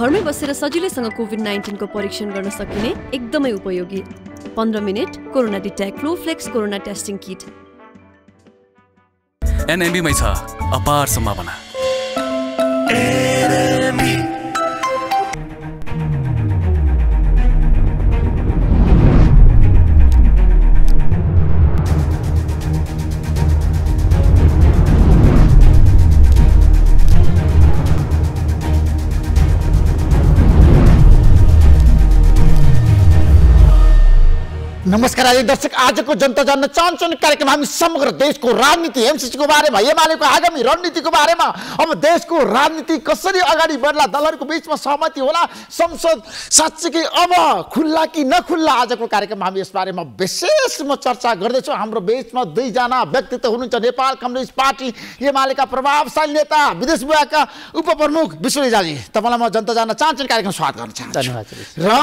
घरमै बसेर सजिलैसँग कोभिड नाइन्टिनको परीक्षण गर्न सकिने एकदमै उपयोगी पन्ध्र minute corona detect flex corona testing kit एनएमबीमै छ अपार सम्भावना नमस्कार आदि दर्शक आजको जनता जान्न चाहन्छौँ कार्यक्रम हामी समग्र देशको राजनीति एमसिसीको बारेमा एमालेको आगामी रणनीतिको बारेमा अब देशको राजनीति कसरी अगाडि बढ्ला दलहरूको बिचमा सहमति होला संसद साँच्चीकै अब खुल्ला कि नखुल्ला आजको कार्यक्रम हामी यस बारेमा म चर्चा गर्दैछौँ हाम्रो बिचमा दुईजना व्यक्तित्व हुनुहुन्छ नेपाल कम्युनिस्ट पार्टी एमालेका प्रभावशाली नेता विदेश विभागका उपप्रमुख विश्वलेजाजी तपाईँलाई म जनता जान्न चाहन्छु कार्यक्रम स्वागत गर्न चाहन्छु र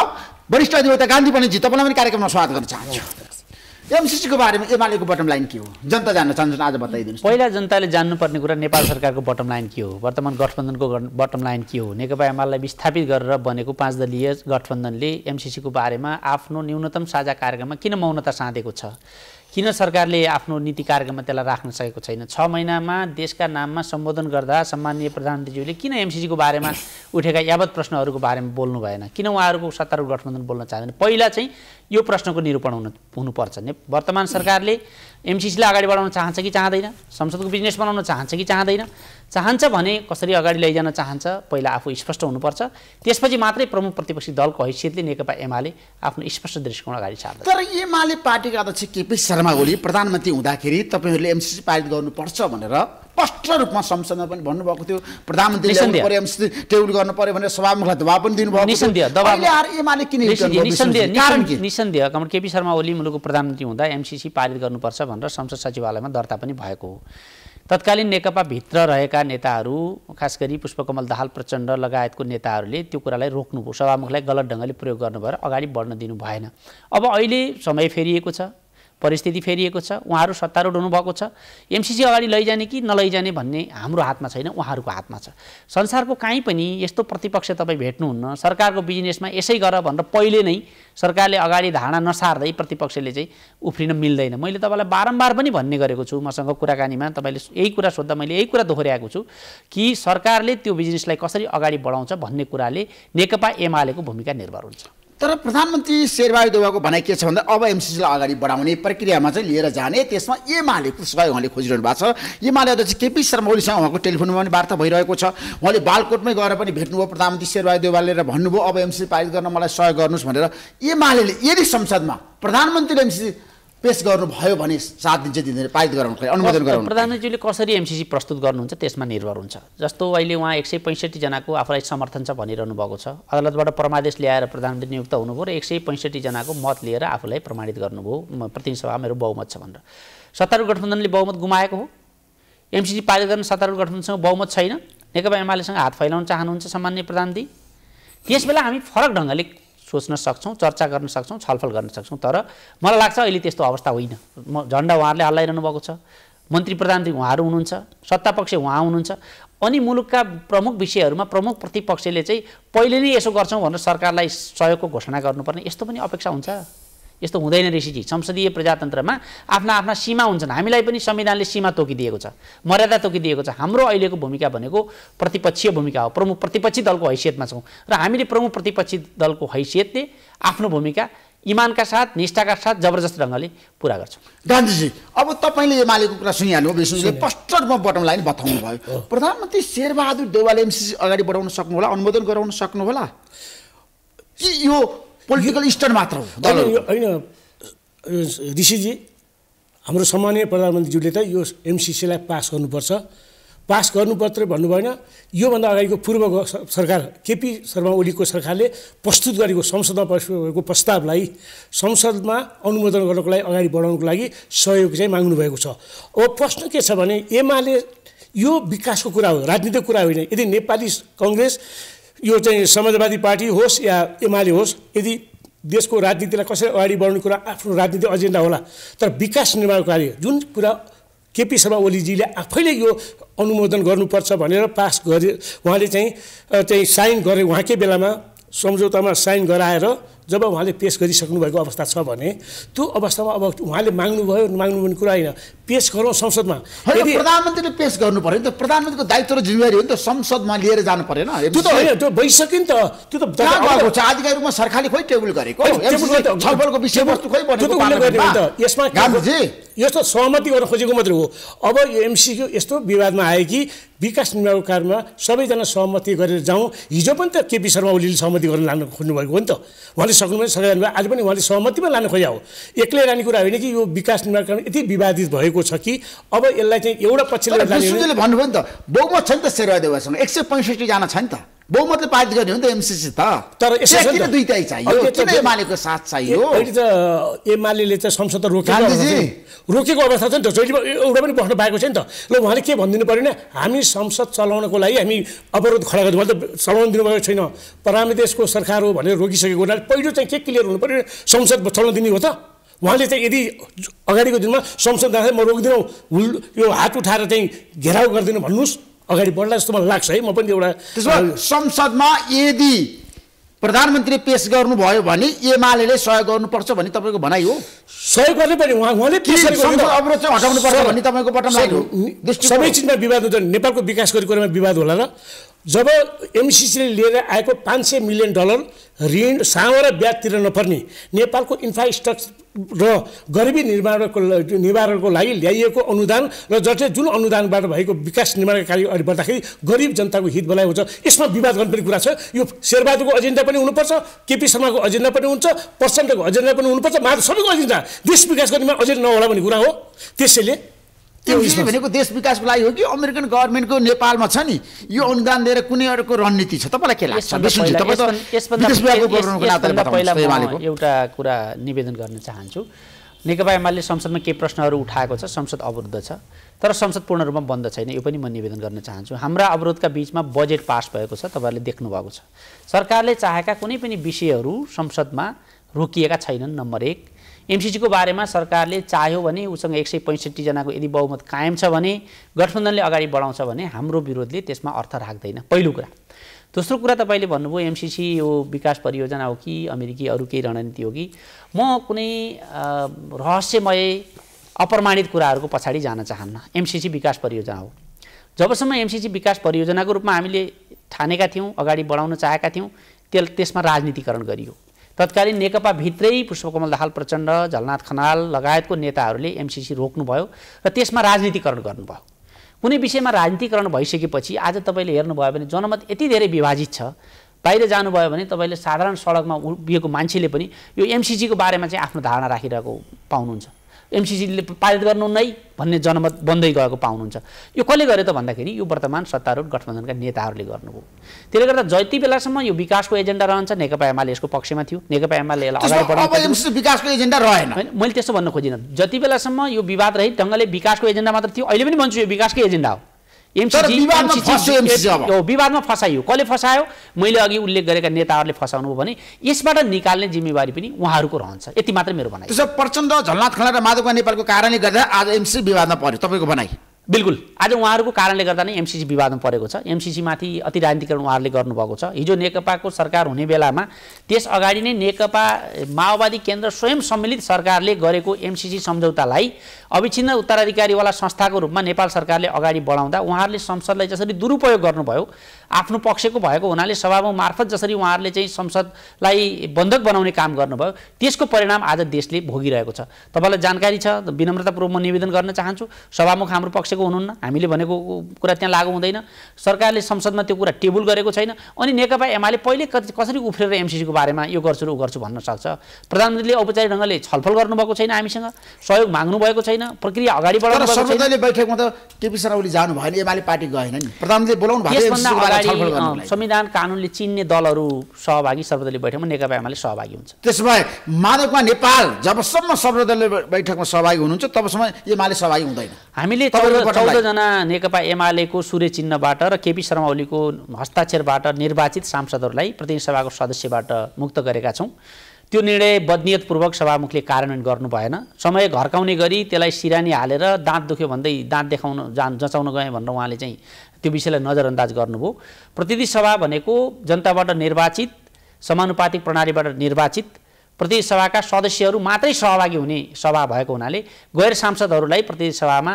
वरिष्ठ अधिवक्ता गान्धी पण्डितजी तपाईँलाई पनि कार्यक्रममा स्वागत गर्न चाहन्छु एमसिसीको बारेमा एमालेको बटम लाइन के हो जनता जान्न चाहन्छन् आज बताइदिनुहोस् पहिला जनताले जान्नुपर्ने कुरा नेपाल सरकारको बटम लाइन के हो वर्तमान गठबन्धनको बटम लाइन के हो नेकपा एमालेलाई विस्थापित गरेर बनेको पाँच दलीय गठबन्धनले एमसिसीको बारेमा आफ्नो न्यूनतम साझा कार्यक्रममा किन मौनता साँधेको छ किन सरकारले आफ्नो नीति कार्यक्रममा त्यसलाई राख्न सकेको छैन छ महिनामा देशका नाममा सम्बोधन गर्दा सम्मानीय प्रधानमन्त्रीज्यूले किन एमसिसीको बारेमा उठेका यावत प्रश्नहरूको बारेमा बोल्नु भएन किन उहाँहरूको सत्तारूढ गठबन्धन बोल्न चाहँदैन पहिला चाहिँ यो प्रश्नको निरूपण हुनु हुनुपर्छ ने वर्तमान सरकारले एमसिसीलाई अगाडि बढाउन चाहन्छ कि चाहँदैन संसदको बिजनेस बनाउन चाहन्छ कि चाहँदैन चाहन्छ भने कसरी अगाडि लैजान चाहन्छ पहिला आफू स्पष्ट हुनुपर्छ त्यसपछि मात्रै प्रमुख प्रतिपक्षी दलको हैसियतले नेकपा एमाले आफ्नो स्पष्ट दृष्टिकोण अगाडि सार्छ तर एमाले पार्टीका अध्यक्ष केपी शर्मा ओली प्रधानमन्त्री हुँदाखेरि तपाईँहरूले एमसिसी पारित गर्नुपर्छ भनेर स्पष्ट रूपमा संसदमा पनि भन्नुभएको थियो प्रधानमन्त्री टेबल गर्नु पर्यो भनेर सभामुखलाई दबाब पनि दिनुभयो निसन्देह कमल केपी शर्मा ओली मुलुकको प्रधानमन्त्री हुँदा एमसिसी पारित गर्नुपर्छ भनेर संसद सचिवालयमा दर्ता पनि भएको हो तत्कालीन नेकपाभित्र रहेका नेताहरू खास गरी पुष्पकमल दाहाल प्रचण्ड लगायतको नेताहरूले त्यो कुरालाई रोक्नुभयो सभामुखलाई गलत ढङ्गले प्रयोग गर्नुभएर अगाडि बढ्न दिनु भएन अब अहिले समय फेरिएको छ परिस्थिति फेरिएको छ उहाँहरू सत्तारूढ हुनुभएको छ एमसिसी अगाडि लैजाने कि नलैजाने भन्ने हाम्रो हातमा छैन उहाँहरूको हातमा छ संसारको काहीँ पनि यस्तो प्रतिपक्ष तपाईँ भेट्नुहुन्न सरकारको बिजनेसमा यसै गर भनेर पहिले नै सरकारले अगाडि धारणा नसार्दै प्रतिपक्षले चाहिँ उफ्रिन मिल्दैन मैले तपाईँलाई बारम्बार पनि भन्ने गरेको छु मसँग कुराकानीमा तपाईँले यही कुरा सोद्धा मैले यही कुरा दोहोऱ्याएको छु कि सरकारले त्यो बिजनेसलाई कसरी अगाडि बढाउँछ भन्ने कुराले नेकपा एमालेको भूमिका निर्भर हुन्छ तर प्रधानमन्त्री शेरबहादुर देवाको भनाइ के छ भन्दा अब एमसिसीलाई अगाडि बढाउने प्रक्रियामा चाहिँ लिएर जाने त्यसमा एमालेको सहयोग उहाँले खोजिरहनु भएको छ एमाले अध्यक्ष केपी शर्मा ओलीसँग उहाँको टेलिफोनमा पनि वार्ता भइरहेको छ उहाँले बालकोटमै गएर पनि भेट्नुभयो प्रधानमन्त्री शेरबहादुर देवालले र भन्नुभयो अब एमसिसी पारित गर्न मलाई सहयोग गर्नुहोस् भनेर एमाले यदि संसदमा प्रधानमन्त्रीले एमसिसी पेस गर्नुभयो भने दिन चाहिँ दिँदैन पारित गराउनु अनुमोदन गराउनु प्रधानमन्त्रीले कसरी एमसिसी प्रस्तुत गर्नुहुन्छ त्यसमा निर्भर हुन्छ जस्तो अहिले उहाँ एक सय पैँसठीजनाको आफूलाई समर्थन छ भनिरहनु भएको छ अदालतबाट परमादेश ल्याएर प्रधानमन्त्री नियुक्त हुनुभयो र एक सय पैँसठीजनाको मत लिएर आफूलाई प्रमाणित गर्नुभयो प्रतिनिधि सभा मेरो बहुमत छ भनेर सत्तारूढ गठबन्धनले बहुमत गुमाएको हो एमसिसी पारित गर्न सत्तारूढ गठबन्धनसँग बहुमत छैन नेकपा एमालेसँग हात फैलाउन चाहनुहुन्छ सामान्य प्रधानमन्त्री त्यसबेला हामी फरक ढङ्गले सोच्न सक्छौँ चर्चा गर्न सक्छौँ छलफल गर्न सक्छौँ तर मलाई लाग्छ अहिले त्यस्तो अवस्था होइन म झन्डा उहाँहरूले हल्लाइरहनु भएको छ मन्त्री प्रधान उहाँहरू हुनुहुन्छ सत्तापक्ष उहाँ हुनुहुन्छ अनि मुलुकका प्रमुख विषयहरूमा प्रमुख प्रतिपक्षले चाहिँ पहिले नै यसो गर्छौँ भनेर सरकारलाई सहयोगको घोषणा गर्नुपर्ने यस्तो पनि अपेक्षा हुन्छ यस्तो हुँदैन ऋषिजी संसदीय प्रजातन्त्रमा आफ्ना आफ्ना सीमा हुन्छन् हामीलाई पनि संविधानले सीमा तोकिदिएको छ मर्यादा तोकिदिएको छ हाम्रो अहिलेको भूमिका भनेको प्रतिपक्षीय भूमिका हो प्रमुख प्रतिपक्षी दलको हैसियतमा छौँ र हामीले प्रमुख प्रतिपक्षी दलको हैसियतले आफ्नो भूमिका इमानका साथ निष्ठाका साथ जबरजस्त ढङ्गले पुरा गर्छौँ गान्धीजी अब तपाईँले एमालेको कुरा सुनिहाल्नु विष्णुजीले फर्स्ट रूपमा बटम लाइन बताउनु भयो प्रधानमन्त्री शेरबहादुर देवालले एमसिसी अगाडि बढाउन सक्नु होला अनुमोदन गराउन सक्नु होला यो पोलिटिकल स्टर मात्र हो होइन ऋषिजी हाम्रो सामान्य प्रधानमन्त्रीज्यूले त यो एमसिसीलाई पास गर्नुपर्छ पास गर्नु पत्र भन्नु भएन योभन्दा अगाडिको पूर्व सरकार केपी शर्मा ओलीको सरकारले प्रस्तुत गरेको संसदमा भएको प्रस्तावलाई संसदमा अनुमोदन गर्नको लागि अगाडि बढाउनको लागि सहयोग चाहिँ माग्नुभएको छ अब प्रश्न के छ भने एमाले यो विकासको कुरा हो राजनीतिक कुरा होइन यदि नेपाली कङ्ग्रेस यो चाहिँ समाजवादी पार्टी होस् या एमाले होस् यदि देशको राजनीतिलाई कसरी अगाडि बढाउने कुरा आफ्नो राजनीतिक एजेन्डा होला तर विकास निर्माण कार्य जुन कुरा केपी शर्मा ओलीजीले आफैले यो अनुमोदन गर्नुपर्छ भनेर पास गरे उहाँले चाहिँ चाहिँ साइन गरे उहाँकै बेलामा सम्झौतामा साइन गराएर जब उहाँले पेस गरिसक्नु भएको अवस्था छ भने त्यो अवस्थामा अब उहाँले माग्नुभयो माग्नु भन्ने कुरा होइन पेस गरौँ संसदमा प्रधानमन्त्रीले पेस गर्नु पऱ्यो नि त प्रधानमन्त्रीको दायित्व र जिम्मेवारी हो नि त संसदमा लिएर जानु परेन त्यो त होइन त्यो भइसक्यो नि त त्यो त आधिकारिक रूपमा सरकारले खोइ टेबल गरेको छलफलको विषयवस्तु खोइ यसमा यस्तो सहमति गर्न खोजेको मात्रै हो अब यो एमसिक्यु यस्तो विवादमा आयो कि विकास निर्माणको कारणमा सबैजना सहमति गरेर जाउँ हिजो पनि त केपी शर्मा ओलीले सहमति गर्न लानु खोज्नु भएको हो नि त उहाँले सक्नु पनि आज पनि उहाँले सहमतिमा लानु खोज्या हो एक्लै रहने कुरा होइन कि यो विकास निर्माण यति विवादित भएको छ कि अब यसलाई चाहिँ एउटा पक्षले भन्नुभयो नि त बहुमत छ नि त देवासँग एक सय पैँसठीजना छ नि त बहुमतले पारित गर्ने हो नि त एमसिसी त तर किन दुइटै चाहियो एमालेको साथ चाहियो अहिले त एमाले त संसद त रोकेको रोकेको अवस्था छ नि त जहिले एउटा पनि बस्नु पाएको छैन त ल उहाँले के भनिदिनु पऱ्यो भने हामी संसद चलाउनको लागि हामी अवरोध खडा गर्नु उहाँले त चलाउनु दिनुभएको छैन परामे देशको सरकार हो भनेर रोकिसकेको हुनाले पहिलो चाहिँ के क्लियर हुनु पऱ्यो संसद चलाउन दिने हो त उहाँले चाहिँ यदि अगाडिको दिनमा संसद जाँदा म हुल यो हात उठाएर चाहिँ घेराउ गरिदिनु भन्नुहोस् अगाडि बढ्ला जस्तो मलाई लाग्छ है म पनि एउटा त्यसो संसदमा यदि प्रधानमन्त्री पेस गर्नुभयो भने एमाले सहयोग गर्नुपर्छ भन्ने तपाईँको भनाइ हो सहयोग गर्नु पनि उहाँ उहाँले अवरोध चाहिँ हटाउनु पर्छ भन्ने तपाईँको पटना सबै चिजमा विवाद हुन्छ नेपालको विकास गरेको कुरामा विवाद होला र जब एमसिसीले लिएर आएको पाँच सय मिलियन डलर ऋण र ब्याज तिर्न नपर्ने नेपालको इन्फ्रास्ट्रक्चर र गरिबी निर्माणको निवारणको लागि ल्याइएको अनुदान र जसले जुन अनुदानबाट भएको विकास निर्माण कार्य अगाडि बढ्दाखेरि गरिब जनताको हित बोलाइ हुन्छ यसमा विवाद गर्नुपर्ने कुरा छ यो शेरबहादुरको एजेन्डा पनि हुनुपर्छ केपी शर्माको एजेन्डा पनि हुन्छ प्रचण्डको एजेन्डा पनि हुनुपर्छ मात्र सबैको एजेन्डा देश विकास गर्नेमा एजेन्डा नहोला भन्ने कुरा हो त्यसैले त्यो भनेको देश विकासको लागि हो कि अमेरिकन गभर्मेन्टको नेपालमा छ नि यो अनुदान दिएर कुनै अर्को रणनीति छ तपाईँलाई के लाग्छ एउटा कुरा निवेदन गर्न चाहन्छु नेकपा एमाले संसदमा केही प्रश्नहरू उठाएको छ संसद अवरुद्ध छ तर संसद पूर्ण रूपमा बन्द छैन यो पनि म निवेदन गर्न चाहन्छु हाम्रा अवरोधका बिचमा बजेट पास भएको छ तपाईँहरूले देख्नुभएको छ सरकारले चाहेका कुनै पनि विषयहरू संसदमा रोकिएका छैनन् नम्बर एक एमसिसीको बारेमा सरकारले चाह्यो भने उसँग एक सय पैँसठीजनाको यदि बहुमत कायम छ भने गठबन्धनले अगाडि बढाउँछ भने हाम्रो विरोधले त्यसमा अर्थ राख्दैन पहिलो कुरा दोस्रो कुरा तपाईँले भन्नुभयो एमसिसी यो विकास परियोजना हो कि अमेरिकी अरू केही रणनीति हो कि म कुनै रहस्यमय अप्रमाणित कुराहरूको पछाडि जान चाहन्न एमसिसी विकास परियोजना हो जबसम्म एमसिसी विकास परियोजनाको रूपमा हामीले ठानेका थियौँ अगाडि बढाउन चाहेका थियौँ त्यस त्यसमा राजनीतिकरण गरियो तत्कालीन भित्रै पुष्पकमल दाहाल प्रचण्ड झलनाथ खनाल लगायतको नेताहरूले एमसिसी रोक्नुभयो र त्यसमा राजनीतिकरण गर्नुभयो कुनै विषयमा राजनीतिकरण भइसकेपछि आज तपाईँले हेर्नुभयो भने जनमत यति धेरै विभाजित छ बाहिर जानुभयो भने तपाईँले साधारण सडकमा उभिएको मान्छेले पनि यो एमसिसीको बारेमा चाहिँ आफ्नो धारणा राखिरहेको पाउनुहुन्छ एमसिसीले पारित गर्नु नै भन्ने जनमत बन्दै गएको पाउनुहुन्छ यो कसले गर्यो त भन्दाखेरि यो वर्तमान सत्तारूढ गठबन्धनका नेताहरूले गर्नुभयो त्यसले गर्दा जति बेलासम्म यो विकासको एजेन्डा रहन्छ नेकपा एमाले यसको पक्षमा थियो नेकपा एमाले यसलाई अगाडि बढाउनु विकासको एजेन्डा रहेन मैले त्यस्तो भन्न खोजिनँ जति बेलासम्म यो विवादरहित ढङ्गले विकासको एजेन्डा मात्र थियो अहिले पनि भन्छु यो विकासकै एजेन्डा हो विवादमा फसाइयो कसले फसायो मैले अघि उल्लेख गरेका नेताहरूले फसाउनु हो भने यसबाट निकाल्ने जिम्मेवारी पनि उहाँहरूको रहन्छ यति मात्र मेरो भनाइ प्रचण्ड झलनाथ खनाल र माधव नेपालको कारणले गर्दा आज एमसी विवादमा पर्यो तपाईँको भनाइ बिल्कुल आज उहाँहरूको कारणले गर्दा नै एमसिसी विवादमा परेको छ एमसिसीमाथि अति राजनीतिकरण उहाँहरूले गर्नुभएको छ हिजो नेकपाको सरकार हुने बेलामा त्यस अगाडि नै नेकपा माओवादी केन्द्र स्वयं सम्मिलित सरकारले गरेको एमसिसी सम्झौतालाई अविच्छिन्न उत्तराधिकारीवाला संस्थाको रूपमा नेपाल सरकारले अगाडि बढाउँदा उहाँहरूले संसदलाई जसरी दुरुपयोग गर्नुभयो आफ्नो पक्षको भएको हुनाले सभामुख मार्फत जसरी उहाँहरूले चाहिँ संसदलाई बन्धक बनाउने काम गर्नुभयो त्यसको परिणाम आज देशले भोगिरहेको छ तपाईँलाई जानकारी छ विनम्रतापूर्वक म निवेदन गर्न चाहन्छु सभामुख हाम्रो पक्षको हुनुहुन्न हामीले भनेको कुरा त्यहाँ लागू हुँदैन सरकारले संसदमा त्यो कुरा टेबुल गरेको छैन अनि नेकपा एमाले पहिले कसरी उफ्रेर एमसिसीको बारेमा यो गर्छु र ऊ गर्छु भन्न सक्छ प्रधानमन्त्रीले औपचारिक ढङ्गले छलफल गर्नुभएको छैन हामीसँग सहयोग माग्नु भएको छैन प्रक्रिया अगाडि बढाउनु भएको छैन बैठकमा त केपी शर्मा ओली जानु भएन एमाले पार्टी गएन नि प्रधानमन्त्रीले बोलाउनु भएको संविधान कानुनले चिन्ने दलहरू सहभागी सर्वदलीय बैठकमा नेकपा एमाले सहभागी हुन्छ भए माधवमा नेपाल जबसम्म सर्वदलीय बैठकमा सहभागी हुनुहुन्छ तबसम्म एमाले सहभागी हुँदैन हामीले चौधजना नेकपा एमालेको सूर्य चिन्हबाट र केपी शर्मा ओलीको हस्ताक्षरबाट निर्वाचित सांसदहरूलाई प्रतिनिधि सभाको सदस्यबाट मुक्त गरेका छौँ त्यो निर्णय बदनियतपूर्वक सभामुखले कार्यान्वयन गर्नु भएन समय घर्काउने गरी त्यसलाई सिरानी हालेर दाँत दुख्यो भन्दै दाँत देखाउन जान जचाउन गएँ भनेर उहाँले चाहिँ त्यो विषयलाई नजरअन्दाज गर्नुभयो प्रतिनिधि सभा भनेको जनताबाट निर्वाचित समानुपातिक प्रणालीबाट निर्वाचित प्रतिनिधि सभाका सदस्यहरू मात्रै सहभागी हुने सभा भएको हुनाले गैर सांसदहरूलाई प्रतिनिधि सभामा